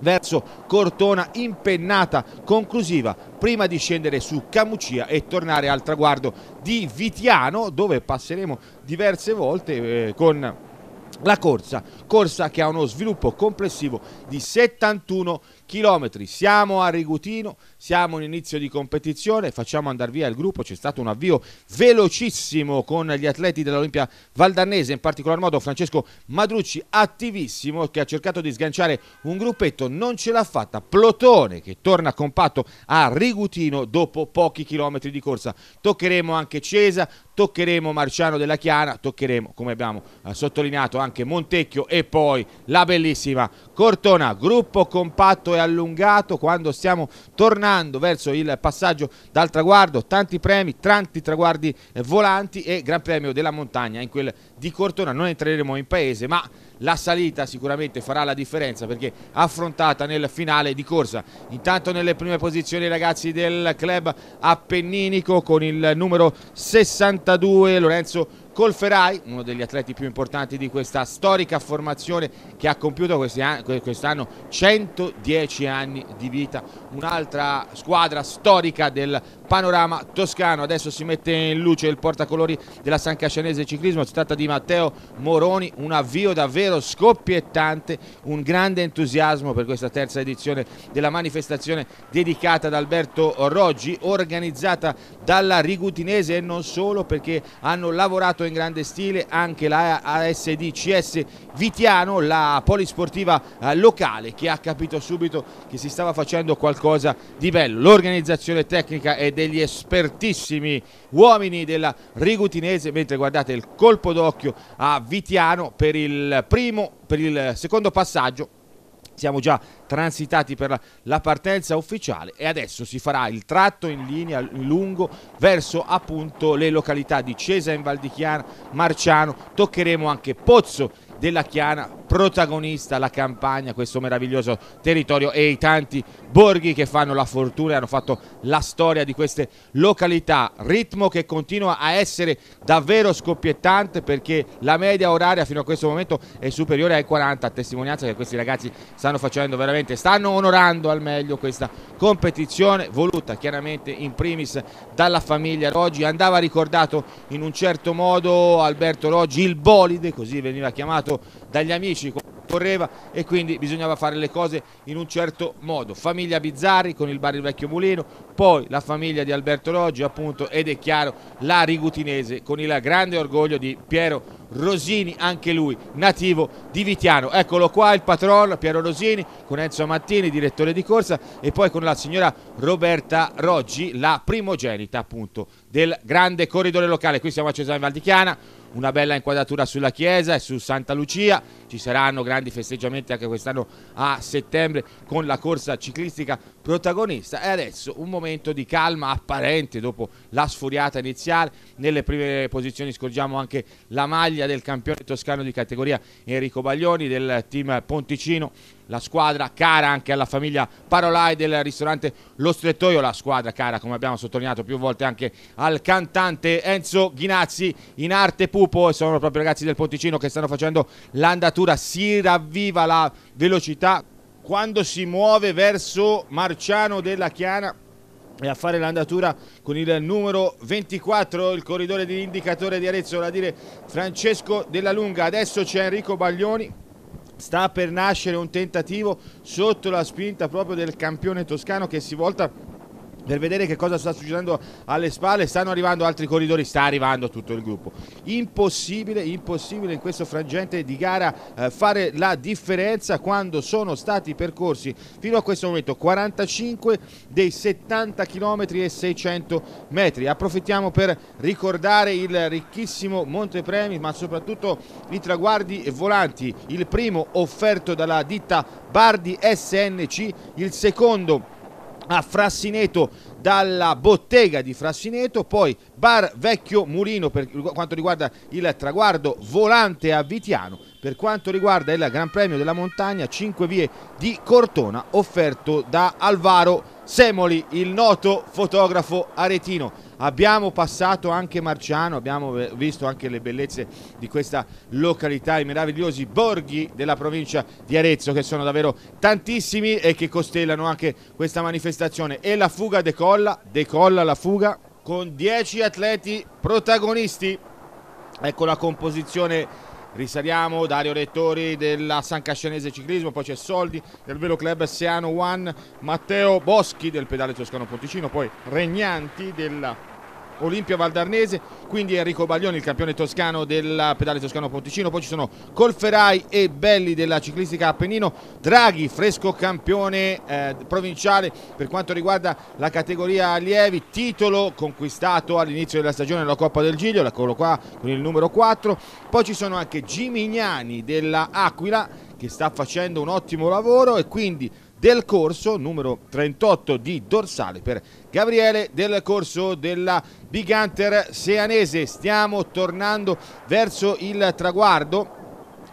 Speaker 2: verso Cortona, impennata conclusiva prima di scendere su Camucia e tornare al traguardo di Vitiano dove passeremo diverse volte eh, con la corsa, corsa che ha uno sviluppo complessivo di 71 km chilometri. Siamo a Rigutino, siamo in inizio di competizione, facciamo andare via il gruppo, c'è stato un avvio velocissimo con gli atleti dell'Olimpia Valdarnese, in particolar modo Francesco Madrucci, attivissimo, che ha cercato di sganciare un gruppetto, non ce l'ha fatta, Plotone che torna compatto a Rigutino dopo pochi chilometri di corsa. Toccheremo anche Cesa, toccheremo Marciano della Chiana, toccheremo come abbiamo eh, sottolineato anche Montecchio e poi la bellissima Cortona, gruppo compatto e e allungato quando stiamo tornando verso il passaggio dal traguardo, tanti premi, tanti traguardi eh, volanti e Gran Premio della Montagna in quel di Cortona, non entreremo in paese ma la salita sicuramente farà la differenza perché affrontata nel finale di corsa. Intanto nelle prime posizioni i ragazzi del club appenninico con il numero 62 Lorenzo Colferai, uno degli atleti più importanti di questa storica formazione che ha compiuto quest'anno 110 anni di vita, un'altra squadra storica del panorama toscano. Adesso si mette in luce il portacolori della San Cascianese Ciclismo, si tratta di Matteo Moroni, un avvio davvero scoppiettante, un grande entusiasmo per questa terza edizione della manifestazione dedicata ad Alberto Roggi, organizzata dalla Rigutinese e non solo perché hanno lavorato in grande stile anche la ASD CS Vitiano, la polisportiva eh, locale che ha capito subito che si stava facendo qualcosa di bello. L'organizzazione tecnica ed degli espertissimi uomini della Rigutinese, mentre guardate il colpo d'occhio a Vitiano per il primo, per il secondo passaggio siamo già transitati per la partenza ufficiale e adesso si farà il tratto in linea in lungo verso appunto le località di Cesa in Valdichiana, Marciano, toccheremo anche Pozzo della Chiana, protagonista la campagna, questo meraviglioso territorio e i tanti borghi che fanno la fortuna e hanno fatto la storia di queste località. Ritmo che continua a essere davvero scoppiettante perché la media oraria fino a questo momento è superiore ai 40, a testimonianza che questi ragazzi stanno facendo veramente, stanno onorando al meglio questa competizione voluta chiaramente in primis dalla famiglia Roggi. Andava ricordato in un certo modo Alberto Roggi il bolide, così veniva chiamato dagli amici. Torreva e quindi bisognava fare le cose in un certo modo. Famiglia Bizzarri con il bar il vecchio mulino, poi la famiglia di Alberto Loggi appunto ed è chiaro la Rigutinese con il grande orgoglio di Piero Rosini, anche lui nativo di Vitiano. Eccolo qua il patron Piero Rosini con Enzo Mattini, direttore di corsa e poi con la signora Roberta Roggi, la primogenita appunto del grande corridore locale. Qui siamo a Cesare Valdichiana, una bella inquadratura sulla chiesa e su Santa Lucia, ci saranno grandi grandi festeggiamenti anche quest'anno a settembre con la corsa ciclistica protagonista. E adesso un momento di calma apparente dopo la sfuriata iniziale. Nelle prime posizioni scorgiamo anche la maglia del campione toscano di categoria Enrico Baglioni del team Ponticino la squadra cara anche alla famiglia Parolai del ristorante Lo Strettoio, la squadra cara come abbiamo sottolineato più volte anche al cantante Enzo Ghinazzi in arte pupo e sono proprio i ragazzi del Ponticino che stanno facendo l'andatura, si ravviva la velocità quando si muove verso Marciano della Chiana e a fare l'andatura con il numero 24, il corridore di indicatore di Arezzo, a dire Francesco Della Lunga. Adesso c'è Enrico Baglioni sta per nascere un tentativo sotto la spinta proprio del campione toscano che si volta per vedere che cosa sta succedendo alle spalle. Stanno arrivando altri corridori, sta arrivando tutto il gruppo. Impossibile, impossibile in questo frangente di gara eh, fare la differenza quando sono stati percorsi fino a questo momento 45 dei 70 km e 600 metri. Approfittiamo per ricordare il ricchissimo Montepremi, ma soprattutto i traguardi volanti. Il primo offerto dalla ditta Bardi SNC, il secondo a Frassineto dalla bottega di Frassineto, poi Bar Vecchio Murino per quanto riguarda il traguardo volante a Vitiano, per quanto riguarda il Gran Premio della Montagna 5 vie di Cortona offerto da Alvaro Semoli, il noto fotografo aretino. Abbiamo passato anche Marciano, abbiamo visto anche le bellezze di questa località, i meravigliosi borghi della provincia di Arezzo che sono davvero tantissimi e che costellano anche questa manifestazione. E la fuga decolla, decolla la fuga con 10 atleti protagonisti. Ecco la composizione risaliamo Dario Rettori della San Cascianese Ciclismo, poi c'è Soldi del Velo Club Seano One, Matteo Boschi del Pedale Toscano Ponticino, poi Regnanti della Olimpia Valdarnese, quindi Enrico Baglioni, il campione toscano del pedale toscano Ponticino, poi ci sono Colferai e Belli della ciclistica Appennino, Draghi, fresco campione eh, provinciale per quanto riguarda la categoria allievi, titolo conquistato all'inizio della stagione della Coppa del Giglio, eccolo qua con il numero 4, poi ci sono anche Gimignani della Aquila che sta facendo un ottimo lavoro e quindi del Corso, numero 38 di dorsale per Gabriele del Corso della Big Hunter Seanese. Stiamo tornando verso il traguardo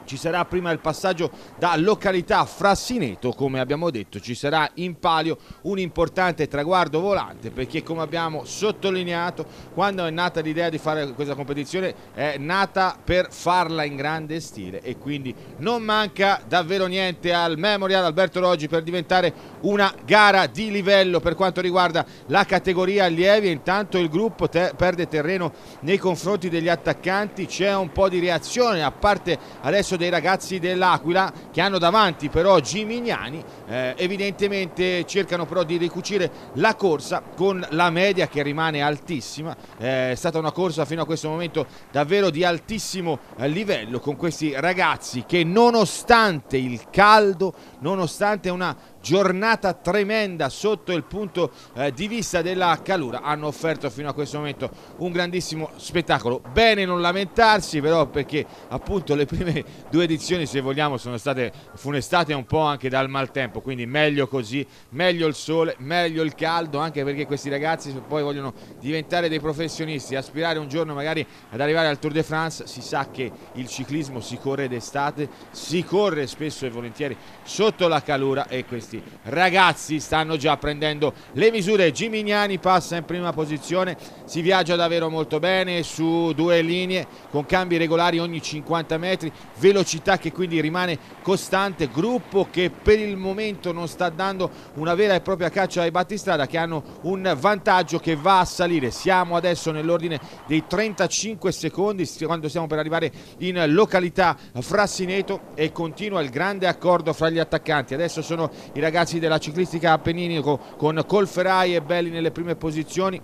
Speaker 2: ci sarà prima il passaggio da località Frassineto, come abbiamo detto, ci sarà in palio un importante traguardo volante perché come abbiamo sottolineato quando è nata l'idea di fare questa competizione è nata per farla in grande stile e quindi non manca davvero niente al Memorial Alberto Roggi per diventare una gara di livello per quanto riguarda la categoria allievi intanto il gruppo te perde terreno nei confronti degli attaccanti, c'è un po' di reazione a parte adesso calcio dei ragazzi dell'Aquila che hanno davanti però Gimignani, eh, evidentemente cercano però di ricucire la corsa con la media che rimane altissima, eh, è stata una corsa fino a questo momento davvero di altissimo eh, livello con questi ragazzi che nonostante il caldo, nonostante una giornata tremenda sotto il punto eh, di vista della Calura. Hanno offerto fino a questo momento un grandissimo spettacolo. Bene non lamentarsi però perché appunto le prime due edizioni se vogliamo sono state funestate un po' anche dal maltempo, quindi meglio così, meglio il sole, meglio il caldo, anche perché questi ragazzi se poi vogliono diventare dei professionisti, aspirare un giorno magari ad arrivare al Tour de France, si sa che il ciclismo si corre d'estate, si corre spesso e volentieri sotto la calura e questi questi ragazzi stanno già prendendo le misure. Gimignani passa in prima posizione, si viaggia davvero molto bene su due linee con cambi regolari ogni 50 metri, velocità che quindi rimane costante, gruppo che per il momento non sta dando una vera e propria caccia ai battistrada che hanno un vantaggio che va a salire. Siamo adesso nell'ordine dei 35 secondi quando siamo per arrivare in località Frassineto e continua il grande accordo fra gli attaccanti. Adesso sono i ragazzi della ciclistica Appenninico con Colferai e Belli nelle prime posizioni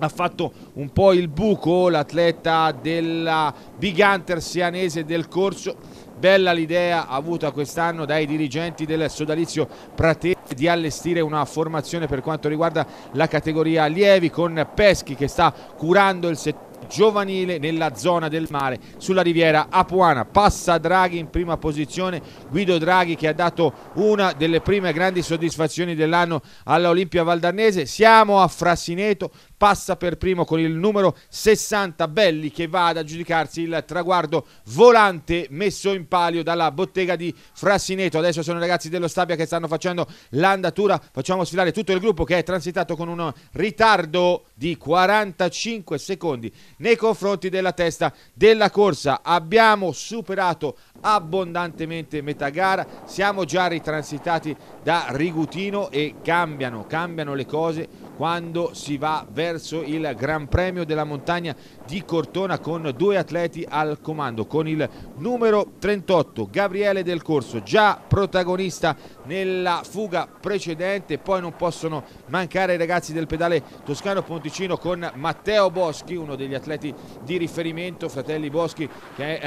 Speaker 2: ha fatto un po' il buco l'atleta della Big Hunter sianese del corso bella l'idea avuta quest'anno dai dirigenti del sodalizio Pratese di allestire una formazione per quanto riguarda la categoria allievi con Peschi che sta curando il settore giovanile nella zona del mare sulla riviera Apuana. Passa Draghi in prima posizione, Guido Draghi che ha dato una delle prime grandi soddisfazioni dell'anno all'Olimpia Valdarnese. Siamo a Frassineto, passa per primo con il numero 60 Belli che va ad aggiudicarsi il traguardo volante messo in palio dalla bottega di Frassineto. Adesso sono i ragazzi dello Stabia che stanno facendo l'andatura, facciamo sfilare tutto il gruppo che è transitato con un ritardo di 45 secondi nei confronti della testa della corsa. Abbiamo superato abbondantemente metà gara, siamo già ritransitati da Rigutino e cambiano, cambiano le cose quando si va verso il Gran Premio della Montagna di Cortona con due atleti al comando, con il numero 38 Gabriele Del Corso, già protagonista nella fuga precedente, poi non possono mancare i ragazzi del pedale toscano Ponticino con Matteo Boschi, uno degli atleti di riferimento, fratelli Boschi che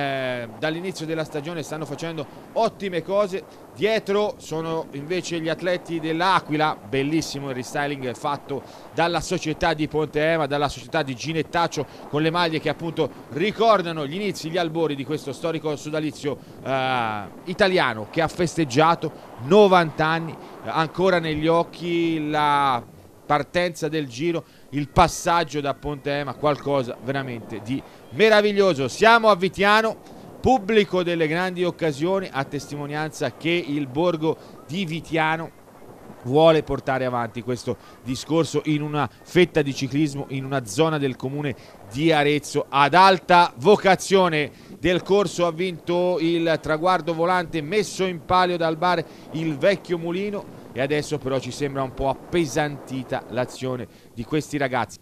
Speaker 2: eh, dall'inizio della stagione stanno facendo ottime cose, dietro sono invece gli atleti dell'Aquila, bellissimo il restyling fatto dalla società di Ponte Ema dalla società di Ginettaccio con le le maglie che appunto ricordano gli inizi, gli albori di questo storico sodalizio eh, italiano che ha festeggiato 90 anni, eh, ancora negli occhi la partenza del giro, il passaggio da Ponte Ema, qualcosa veramente di meraviglioso. Siamo a Vitiano, pubblico delle grandi occasioni, a testimonianza che il borgo di Vitiano vuole portare avanti questo discorso in una fetta di ciclismo, in una zona del comune di Arezzo ad alta vocazione del corso ha vinto il traguardo volante messo in palio dal bar il vecchio mulino e adesso però ci sembra un po' appesantita l'azione di questi ragazzi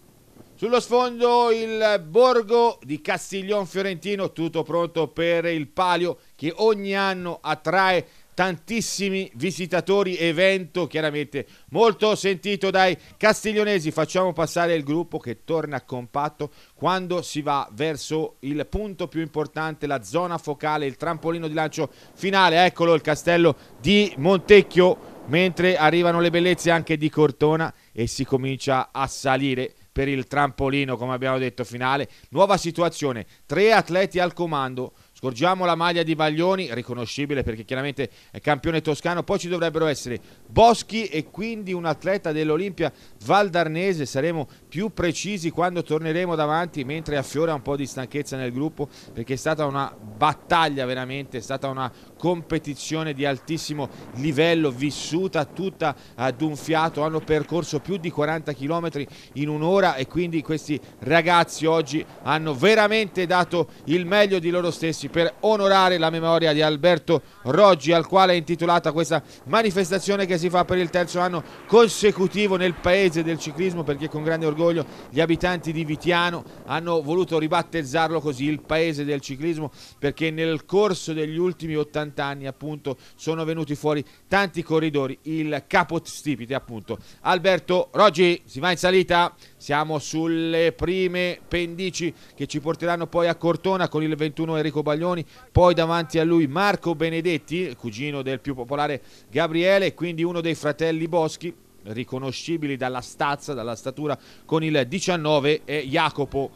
Speaker 2: sullo sfondo il borgo di Castiglion Fiorentino, tutto pronto per il palio che ogni anno attrae tantissimi visitatori evento chiaramente molto sentito dai castiglionesi facciamo passare il gruppo che torna compatto quando si va verso il punto più importante la zona focale il trampolino di lancio finale eccolo il castello di Montecchio mentre arrivano le bellezze anche di Cortona e si comincia a salire per il trampolino come abbiamo detto finale nuova situazione tre atleti al comando Scorgiamo la maglia di Vaglioni, riconoscibile perché chiaramente è campione toscano. Poi ci dovrebbero essere Boschi e quindi un atleta dell'Olimpia Valdarnese. Saremo più precisi quando torneremo davanti, mentre affiora un po' di stanchezza nel gruppo perché è stata una battaglia veramente, è stata una competizione di altissimo livello vissuta tutta ad un fiato, hanno percorso più di 40 km in un'ora e quindi questi ragazzi oggi hanno veramente dato il meglio di loro stessi per onorare la memoria di Alberto Roggi al quale è intitolata questa manifestazione che si fa per il terzo anno consecutivo nel paese del ciclismo perché con grande orgoglio gli abitanti di Vitiano hanno voluto ribattezzarlo così il paese del ciclismo perché nel corso degli ultimi 80 60 anni appunto sono venuti fuori tanti corridori, il capostipite appunto Alberto Roggi si va in salita, siamo sulle prime pendici che ci porteranno poi a Cortona con il 21 Enrico Baglioni, poi davanti a lui Marco Benedetti, cugino del più popolare Gabriele, quindi uno dei fratelli Boschi riconoscibili dalla stazza, dalla statura con il 19 e Jacopo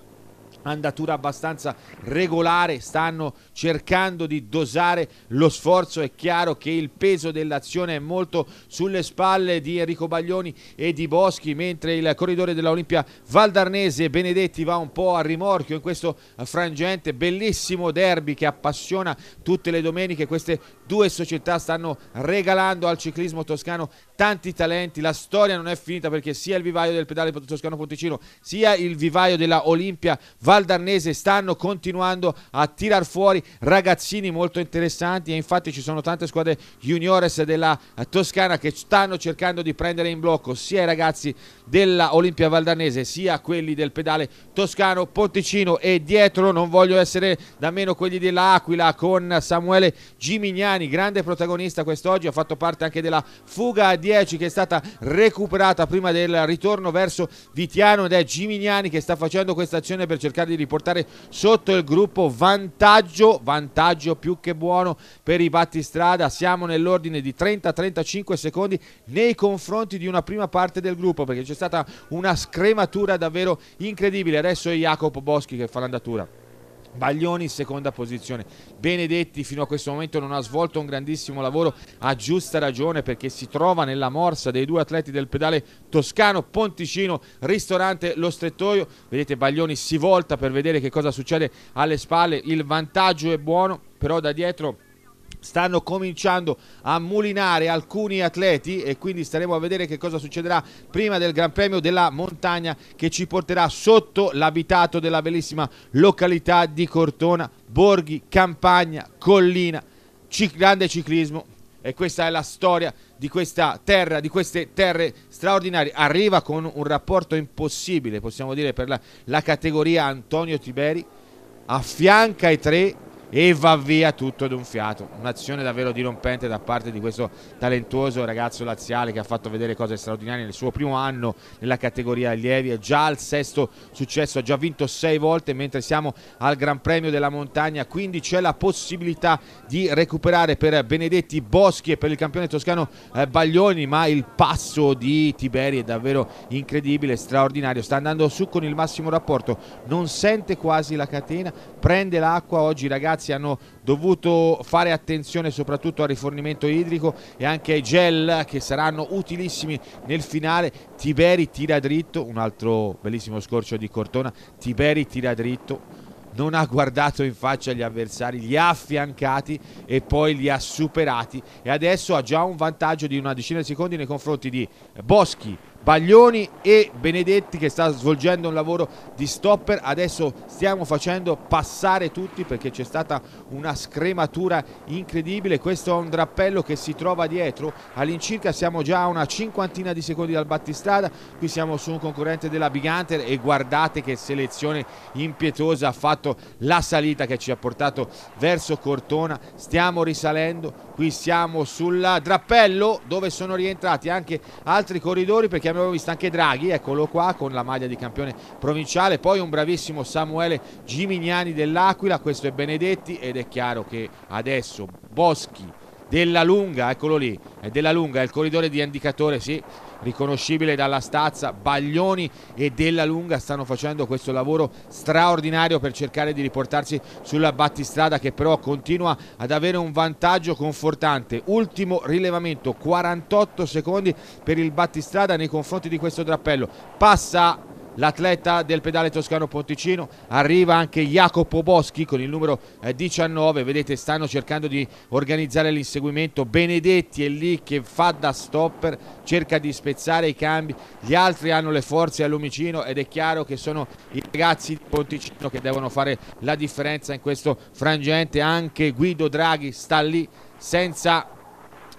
Speaker 2: andatura abbastanza regolare, stanno cercando di dosare lo sforzo, è chiaro che il peso dell'azione è molto sulle spalle di Enrico Baglioni e di Boschi, mentre il corridore dell'Olimpia Valdarnese Benedetti va un po' a rimorchio in questo frangente, bellissimo derby che appassiona tutte le domeniche, queste due società stanno regalando al ciclismo toscano tanti talenti, la storia non è finita perché sia il vivaio del pedale toscano Ponticino sia il vivaio della Olimpia Valdarnese stanno continuando a tirar fuori ragazzini molto interessanti e infatti ci sono tante squadre juniores della Toscana che stanno cercando di prendere in blocco sia i ragazzi della Olimpia Valdarnese sia quelli del pedale toscano Ponticino e dietro non voglio essere da meno quelli dell'Aquila con Samuele Gimignani Galliani, grande protagonista quest'oggi, ha fatto parte anche della fuga a 10 che è stata recuperata prima del ritorno verso Vitiano ed è Gimignani che sta facendo questa azione per cercare di riportare sotto il gruppo vantaggio, vantaggio più che buono per i battistrada, siamo nell'ordine di 30-35 secondi nei confronti di una prima parte del gruppo perché c'è stata una scrematura davvero incredibile, adesso è Jacopo Boschi che fa l'andatura. Baglioni in seconda posizione. Benedetti fino a questo momento non ha svolto un grandissimo lavoro a giusta ragione perché si trova nella morsa dei due atleti del pedale toscano Ponticino, ristorante Lo Strettoio. Vedete Baglioni si volta per vedere che cosa succede alle spalle, il vantaggio è buono, però da dietro stanno cominciando a mulinare alcuni atleti e quindi staremo a vedere che cosa succederà prima del Gran Premio della Montagna che ci porterà sotto l'abitato della bellissima località di Cortona, borghi, campagna, collina, cic grande ciclismo e questa è la storia di questa terra, di queste terre straordinarie. Arriva con un rapporto impossibile, possiamo dire, per la, la categoria Antonio Tiberi, affianca i tre e va via tutto d'un fiato. Un'azione davvero dirompente da parte di questo talentuoso ragazzo laziale che ha fatto vedere cose straordinarie nel suo primo anno nella categoria allievi. È già al sesto successo, ha già vinto sei volte, mentre siamo al Gran Premio della Montagna. Quindi c'è la possibilità di recuperare per Benedetti Boschi e per il campione toscano eh, Baglioni, ma il passo di Tiberi è davvero incredibile, straordinario. Sta andando su con il massimo rapporto, non sente quasi la catena, prende l'acqua oggi ragazzi ragazzi hanno dovuto fare attenzione soprattutto al rifornimento idrico e anche ai gel che saranno utilissimi nel finale. Tiberi tira dritto, un altro bellissimo scorcio di Cortona, Tiberi tira dritto non ha guardato in faccia gli avversari, li ha affiancati e poi li ha superati e adesso ha già un vantaggio di una decina di secondi nei confronti di Boschi, Baglioni e Benedetti che sta svolgendo un lavoro di stopper. Adesso stiamo facendo passare tutti perché c'è stata una scrematura incredibile. Questo è un drappello che si trova dietro. All'incirca siamo già a una cinquantina di secondi dal battistrada. Qui siamo su un concorrente della Biganter e guardate che selezione impietosa ha fatto la salita che ci ha portato verso Cortona. Stiamo risalendo qui siamo sul drappello dove sono rientrati anche altri corridori perché abbiamo visto anche Draghi, eccolo qua con la maglia di campione provinciale, poi un bravissimo Samuele Gimignani dell'Aquila, questo è Benedetti ed è chiaro che adesso Boschi della Lunga, eccolo lì, è della Lunga, è il corridore di indicatore, sì, riconoscibile dalla stazza, Baglioni e Della Lunga stanno facendo questo lavoro straordinario per cercare di riportarsi sulla battistrada che però continua ad avere un vantaggio confortante. Ultimo rilevamento, 48 secondi per il battistrada nei confronti di questo drappello. Passa l'atleta del pedale toscano Ponticino arriva anche Jacopo Boschi con il numero 19 eh, vedete stanno cercando di organizzare l'inseguimento Benedetti è lì che fa da stopper cerca di spezzare i cambi gli altri hanno le forze a Lumicino ed è chiaro che sono i ragazzi di Ponticino che devono fare la differenza in questo frangente anche Guido Draghi sta lì senza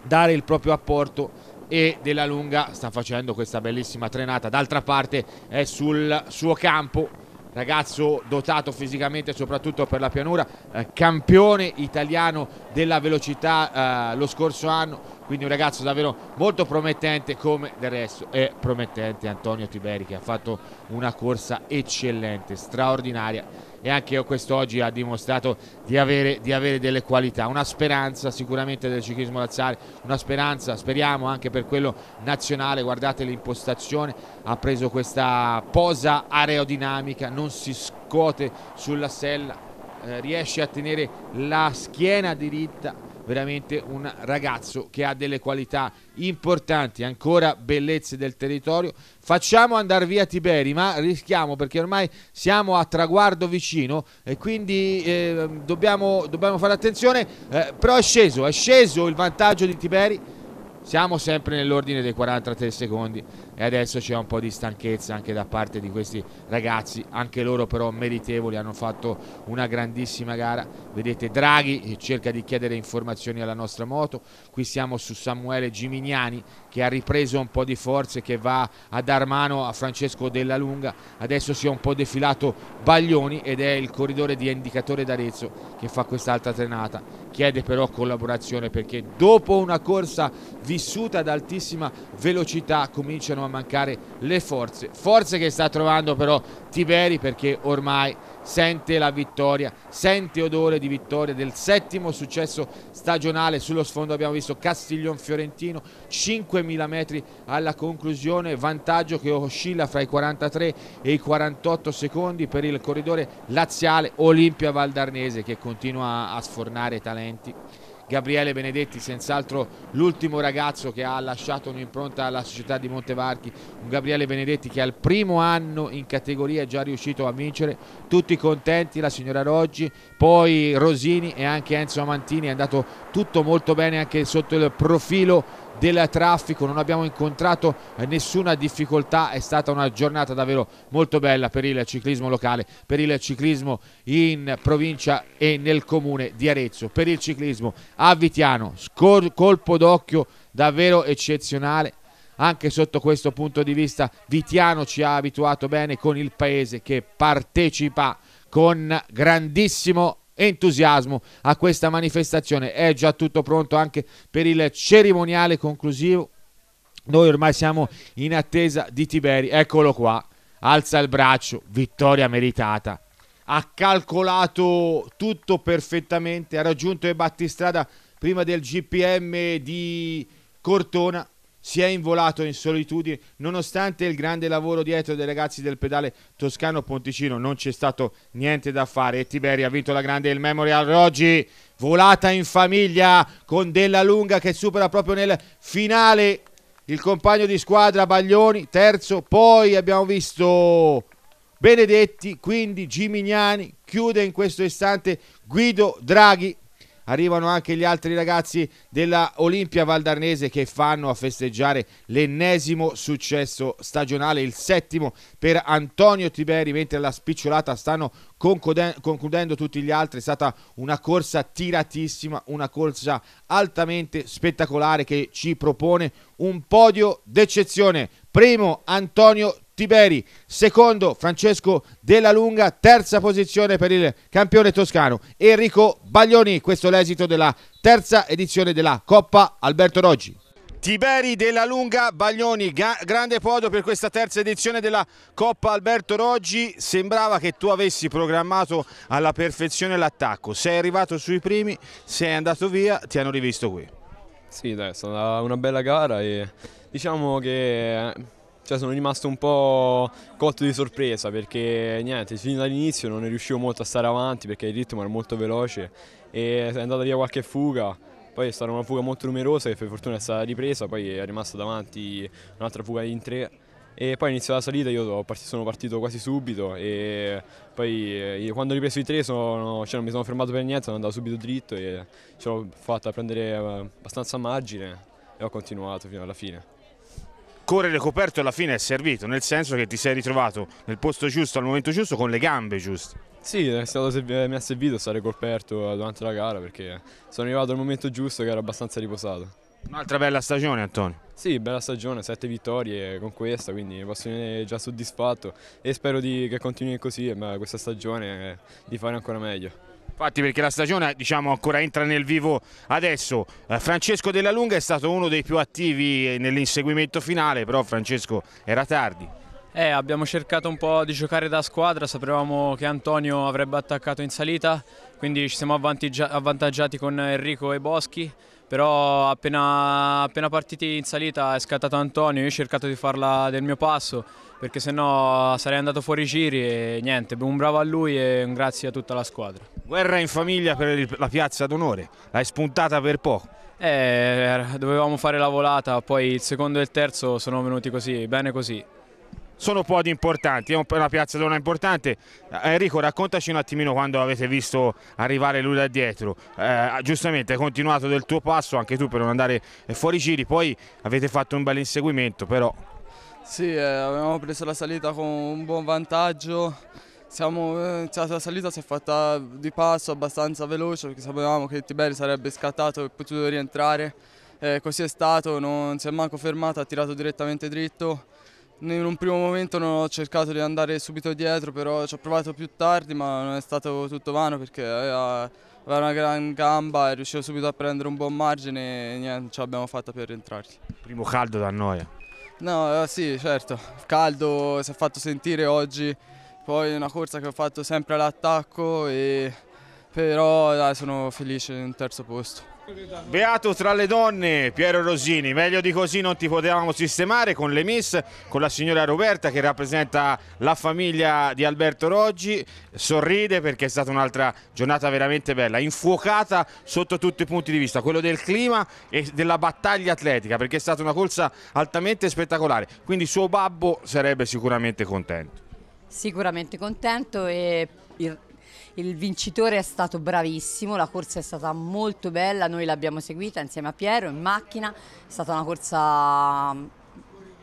Speaker 2: dare il proprio apporto e della lunga sta facendo questa bellissima trenata d'altra parte è sul suo campo ragazzo dotato fisicamente soprattutto per la pianura eh, campione italiano della velocità eh, lo scorso anno quindi un ragazzo davvero molto promettente come del resto è promettente Antonio Tiberi che ha fatto una corsa eccellente straordinaria e anche quest'oggi ha dimostrato di avere, di avere, delle qualità. Una speranza sicuramente del ciclismo lazzare, una speranza, speriamo anche per quello nazionale, guardate l'impostazione, ha preso questa posa aerodinamica, non si scuote sulla sella, eh, riesce a tenere la schiena diritta veramente un ragazzo che ha delle qualità importanti, ancora bellezze del territorio. Facciamo andare via Tiberi, ma rischiamo perché ormai siamo a traguardo vicino e quindi eh, dobbiamo, dobbiamo, fare attenzione. Eh, però è sceso, è sceso il vantaggio di Tiberi. Siamo sempre nell'ordine dei 43 secondi e adesso c'è un po' di stanchezza anche da parte di questi ragazzi, anche loro però meritevoli, hanno fatto una grandissima gara, vedete Draghi cerca di chiedere informazioni alla nostra moto, qui siamo su Samuele Gimignani che ha ripreso un po' di forze, che va a dar mano a Francesco Della Lunga, adesso si è un po' defilato Baglioni ed è il corridore di Indicatore d'Arezzo che fa quest'altra trenata, chiede però collaborazione perché dopo una corsa vissuta ad altissima velocità cominciano a a mancare le forze, forze che sta trovando però Tiberi perché ormai sente la vittoria, sente odore di vittoria del settimo successo stagionale. Sullo sfondo abbiamo visto Castiglion Fiorentino, 5.000 metri alla conclusione, vantaggio che oscilla fra i 43 e i 48 secondi per il corridore laziale Olimpia Valdarnese che continua a sfornare talenti. Gabriele Benedetti, senz'altro l'ultimo ragazzo che ha lasciato un'impronta alla società di Montevarchi, un Gabriele Benedetti che al primo anno in categoria è già riuscito a vincere, tutti contenti, la signora Roggi, poi Rosini e anche Enzo Amantini, è andato tutto molto bene anche sotto il profilo del traffico, non abbiamo incontrato nessuna difficoltà, è stata una giornata davvero molto bella per il ciclismo locale, per il ciclismo in provincia e nel comune di Arezzo, per il ciclismo a Vitiano, colpo d'occhio davvero eccezionale, anche sotto questo punto di vista Vitiano ci ha abituato bene con il paese che partecipa con grandissimo entusiasmo a questa manifestazione. È già tutto pronto anche per il cerimoniale conclusivo. Noi ormai siamo in attesa di Tiberi. Eccolo qua. Alza il braccio. Vittoria meritata. Ha calcolato tutto perfettamente. Ha raggiunto il battistrada prima del GPM di Cortona si è involato in solitudine nonostante il grande lavoro dietro dei ragazzi del pedale toscano Ponticino non c'è stato niente da fare e Tiberi ha vinto la grande il Memorial oggi volata in famiglia con Della Lunga che supera proprio nel finale il compagno di squadra Baglioni terzo poi abbiamo visto Benedetti quindi Gimignani chiude in questo istante Guido Draghi arrivano anche gli altri ragazzi della Olimpia Valdarnese che fanno a festeggiare l'ennesimo successo stagionale, il settimo per Antonio Tiberi, mentre la spicciolata stanno concludendo tutti gli altri. È stata una corsa tiratissima, una corsa altamente spettacolare che ci propone un podio d'eccezione. Primo Antonio Tiberi, secondo Francesco Della Lunga, terza posizione per il campione toscano Enrico Baglioni, questo è l'esito della terza edizione della Coppa Alberto Roggi. Tiberi della Lunga Baglioni, grande podio per questa terza edizione della Coppa Alberto Roggi, sembrava che tu avessi programmato alla perfezione l'attacco, sei arrivato sui
Speaker 12: primi, sei andato via, ti hanno rivisto qui. Sì, dai, è stata una bella gara e diciamo che eh, cioè sono rimasto un po' colto di sorpresa perché niente, fin dall'inizio non riuscivo molto a stare avanti perché il ritmo era molto veloce e è andata via qualche fuga, poi è stata una fuga molto numerosa che per fortuna è stata ripresa, poi è rimasta davanti un'altra fuga in tre e poi inizia la salita, io sono partito quasi subito e poi eh, quando ho ripreso i tre sono, cioè non mi sono fermato per niente, sono andato subito dritto e ce l'ho fatta prendere eh, abbastanza margine e ho continuato fino alla fine correre coperto alla fine è servito, nel senso che ti sei ritrovato nel posto
Speaker 2: giusto, al momento giusto, con le gambe giuste.
Speaker 12: Sì, stato, eh, mi ha servito stare coperto eh, durante la gara perché sono arrivato al momento giusto che ero abbastanza riposato.
Speaker 2: Un'altra bella stagione Antonio.
Speaker 12: Sì, bella stagione, sette vittorie con questa, quindi posso essere già soddisfatto e spero di, che continui così ma questa stagione eh, di fare ancora meglio. Infatti perché la stagione
Speaker 2: diciamo, ancora entra nel vivo adesso. Eh, Francesco Della Lunga è stato uno dei più attivi nell'inseguimento finale, però Francesco era tardi.
Speaker 12: Eh, abbiamo cercato un po' di giocare da squadra, sapevamo che Antonio avrebbe attaccato in salita, quindi ci siamo avvantaggiati con Enrico e Boschi, però appena, appena partiti in salita è scattato Antonio, io ho cercato di farla del mio passo, perché sennò sarei andato fuori giri e niente, un bravo a lui e un grazie a tutta la squadra.
Speaker 2: Guerra in famiglia per la piazza d'onore, l'hai spuntata per poco.
Speaker 12: Eh, dovevamo fare la volata, poi il secondo e il terzo sono venuti così, bene così. Sono podi importanti, è una piazza
Speaker 2: d'onore importante. Eh, Enrico, raccontaci un attimino quando avete visto arrivare lui da dietro. Eh, giustamente hai continuato del tuo passo anche tu per non andare fuori giri, poi avete fatto un bel inseguimento, però
Speaker 12: sì, eh, abbiamo preso la salita con un buon vantaggio, siamo, eh, cioè, la salita si è fatta di passo abbastanza veloce perché sapevamo che Tiberi sarebbe scattato e potuto rientrare, eh, così è stato, non si è manco fermato, ha tirato direttamente dritto. In un primo momento non ho cercato di andare subito dietro, però ci ho provato più tardi, ma non è stato tutto vano perché aveva una gran gamba e riuscivo subito a prendere un buon margine e niente, ce l'abbiamo fatta per rientrarci. Primo
Speaker 2: caldo da noia.
Speaker 12: No, eh, sì, certo, il caldo si è fatto sentire oggi, poi è una corsa che ho fatto sempre all'attacco, e... però dai, sono felice in terzo posto. Beato tra le
Speaker 2: donne Piero Rosini, meglio di così non ti potevamo sistemare con le miss, con la signora Roberta che rappresenta la famiglia di Alberto Roggi, sorride perché è stata un'altra giornata veramente bella, infuocata sotto tutti i punti di vista, quello del clima e della battaglia atletica perché è stata una corsa altamente spettacolare, quindi suo babbo sarebbe sicuramente contento.
Speaker 9: Sicuramente contento e il il vincitore è stato bravissimo, la corsa è stata molto bella, noi l'abbiamo seguita insieme a Piero in macchina, è stata una corsa mm,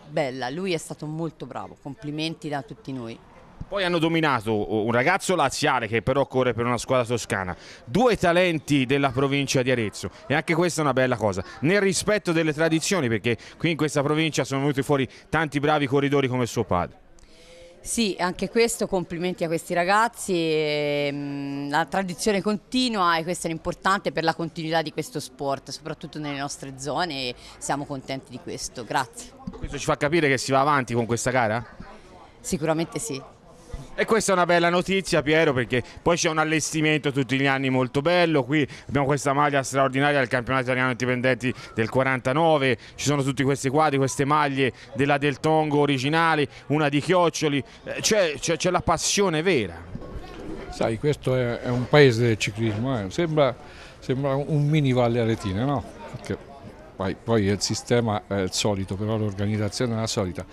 Speaker 9: bella, lui è stato molto bravo, complimenti da tutti noi.
Speaker 2: Poi hanno dominato un ragazzo laziale che però corre per una squadra toscana, due talenti della provincia di Arezzo e anche questa è una bella cosa, nel rispetto delle tradizioni perché qui in questa provincia sono venuti fuori tanti bravi corridori come suo padre.
Speaker 9: Sì, anche questo, complimenti a questi ragazzi, ehm, la tradizione continua e questo è importante per la continuità di questo sport, soprattutto nelle nostre zone e siamo contenti di questo, grazie.
Speaker 2: Questo ci fa capire che si va avanti con questa gara? Sicuramente sì. E questa è una bella notizia Piero perché poi c'è un allestimento tutti gli anni molto bello, qui abbiamo questa maglia straordinaria del campionato italiano indipendenti del 49, ci sono tutti questi quadri, queste maglie della Del Tongo originali, una di Chioccioli, eh, c'è
Speaker 13: la passione vera. Sai, questo è, è un paese del ciclismo, eh. sembra, sembra, un mini Valle Aretina, no? Perché poi, poi il sistema è il solito, però l'organizzazione è la solita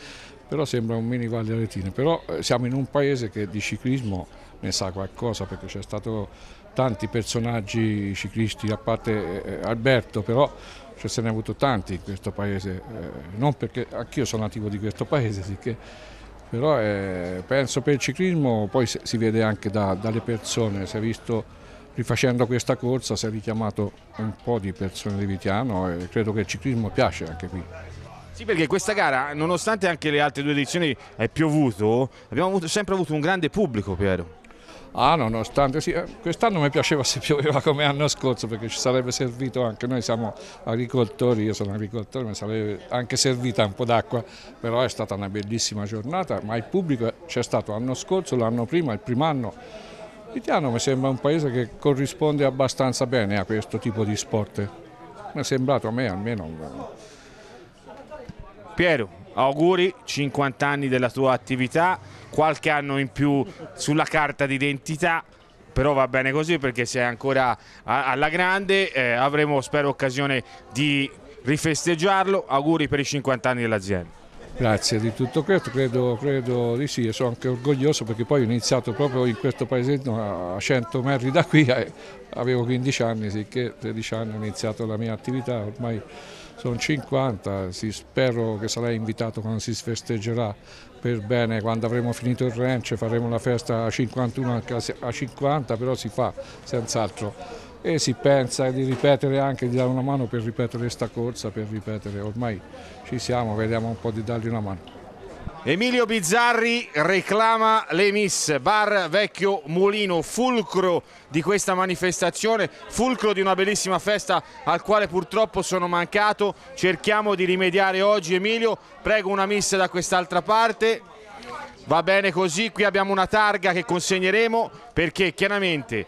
Speaker 13: però sembra un mini Valle Aretine, però eh, siamo in un paese che di ciclismo ne sa qualcosa perché c'è stato tanti personaggi ciclisti, a parte eh, eh, Alberto, però cioè, se ne è avuto tanti in questo paese, non perché anch'io sono nativo di questo paese, sicché, però eh, penso per il ciclismo poi si vede anche da, dalle persone, si è visto rifacendo questa corsa si è richiamato un po' di persone di Vitiano e credo che il ciclismo piace anche qui.
Speaker 2: Sì, perché questa gara, nonostante anche le altre due edizioni è piovuto, abbiamo avuto, sempre avuto un
Speaker 13: grande pubblico, Piero. Ah, nonostante, sì, eh, quest'anno mi piaceva se pioveva come l'anno scorso perché ci sarebbe servito anche, noi siamo agricoltori, io sono agricoltore, mi sarebbe anche servita un po' d'acqua, però è stata una bellissima giornata, ma il pubblico c'è stato l'anno scorso, l'anno prima, il primo anno. Litiano mi sembra un paese che corrisponde abbastanza bene a questo tipo di sport, mi è sembrato a me almeno
Speaker 2: Piero, auguri, 50 anni della tua attività, qualche anno in più sulla carta d'identità, però va bene così perché sei ancora alla grande, eh, avremo spero occasione di rifesteggiarlo, auguri per i 50 anni dell'azienda.
Speaker 13: Grazie di tutto questo, credo, credo, di sì e sono anche orgoglioso perché poi ho iniziato proprio in questo paesetto a 100 metri da qui, eh, avevo 15 anni, sicché 13 anni ho iniziato la mia attività, ormai sono 50, si, spero che sarai invitato quando si festeggerà per bene, quando avremo finito il ranch faremo la festa a 51 anche a 50, però si fa senz'altro e si pensa di ripetere anche, di dare una mano per ripetere questa corsa, per ripetere, ormai ci siamo, vediamo un po' di dargli una mano. Emilio Bizzarri reclama le
Speaker 2: miss, bar vecchio mulino, fulcro di questa manifestazione, fulcro di una bellissima festa al quale purtroppo sono mancato, cerchiamo di rimediare oggi Emilio, prego una miss da quest'altra parte, va bene così, qui abbiamo una targa che consegneremo perché chiaramente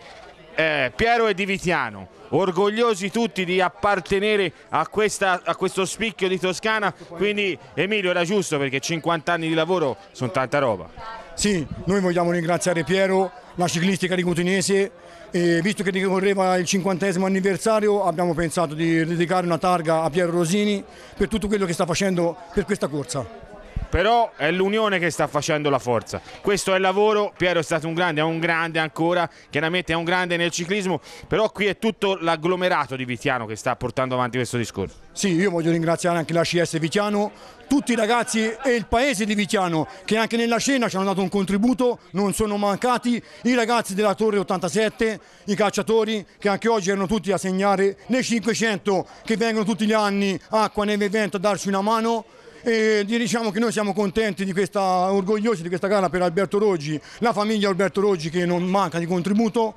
Speaker 2: eh, Piero e Di Vitiano, orgogliosi tutti di appartenere a, questa, a, questo spicchio di Toscana, quindi Emilio era giusto perché 50 anni di lavoro sono tanta roba. Sì, noi
Speaker 4: vogliamo ringraziare Piero, la ciclistica di Cotunese, e visto che ricorreva il 50 anniversario abbiamo pensato di dedicare una targa a Piero Rosini per tutto quello che sta facendo per questa corsa
Speaker 2: però è l'unione che sta facendo la forza. Questo è il lavoro, Piero è stato un grande, è un grande ancora, chiaramente è un grande nel ciclismo, però qui è tutto l'agglomerato di Vitiano che sta portando avanti questo discorso.
Speaker 4: Sì, io voglio ringraziare anche la CS Vitiano, tutti i ragazzi e il paese di Vitiano che anche nella scena ci hanno dato un contributo, non sono mancati, i ragazzi della Torre 87, i calciatori che anche oggi erano tutti a segnare nei 500 che vengono tutti gli anni, acqua, neve e vento a darci una mano e diciamo che noi siamo contenti di questa, orgogliosi di questa gara per Alberto Roggi, la famiglia Alberto Roggi che non manca di contributo,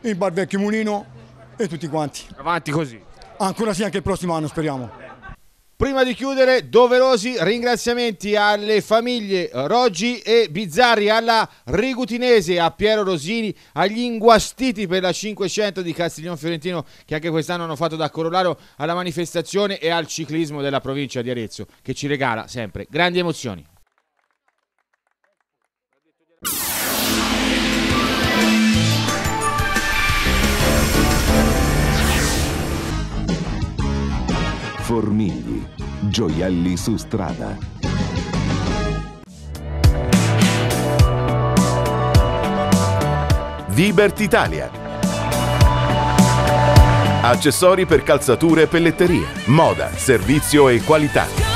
Speaker 4: il Barbecchio Mulino e
Speaker 2: tutti quanti. Avanti così. Ancora sì, anche il prossimo anno speriamo. Prima di chiudere, doverosi ringraziamenti alle famiglie eh, Roggi e Bizzarri, alla Rigutinese, a Piero Rosini, agli inguastiti per la 500 di Castiglione Fiorentino che anche quest'anno hanno fatto da corollario alla manifestazione e al ciclismo della provincia di Arezzo che ci regala sempre grandi emozioni.
Speaker 1: Formigli Gioielli su strada. Vibert Italia. Accessori per calzature e pelletteria, moda, servizio e qualità.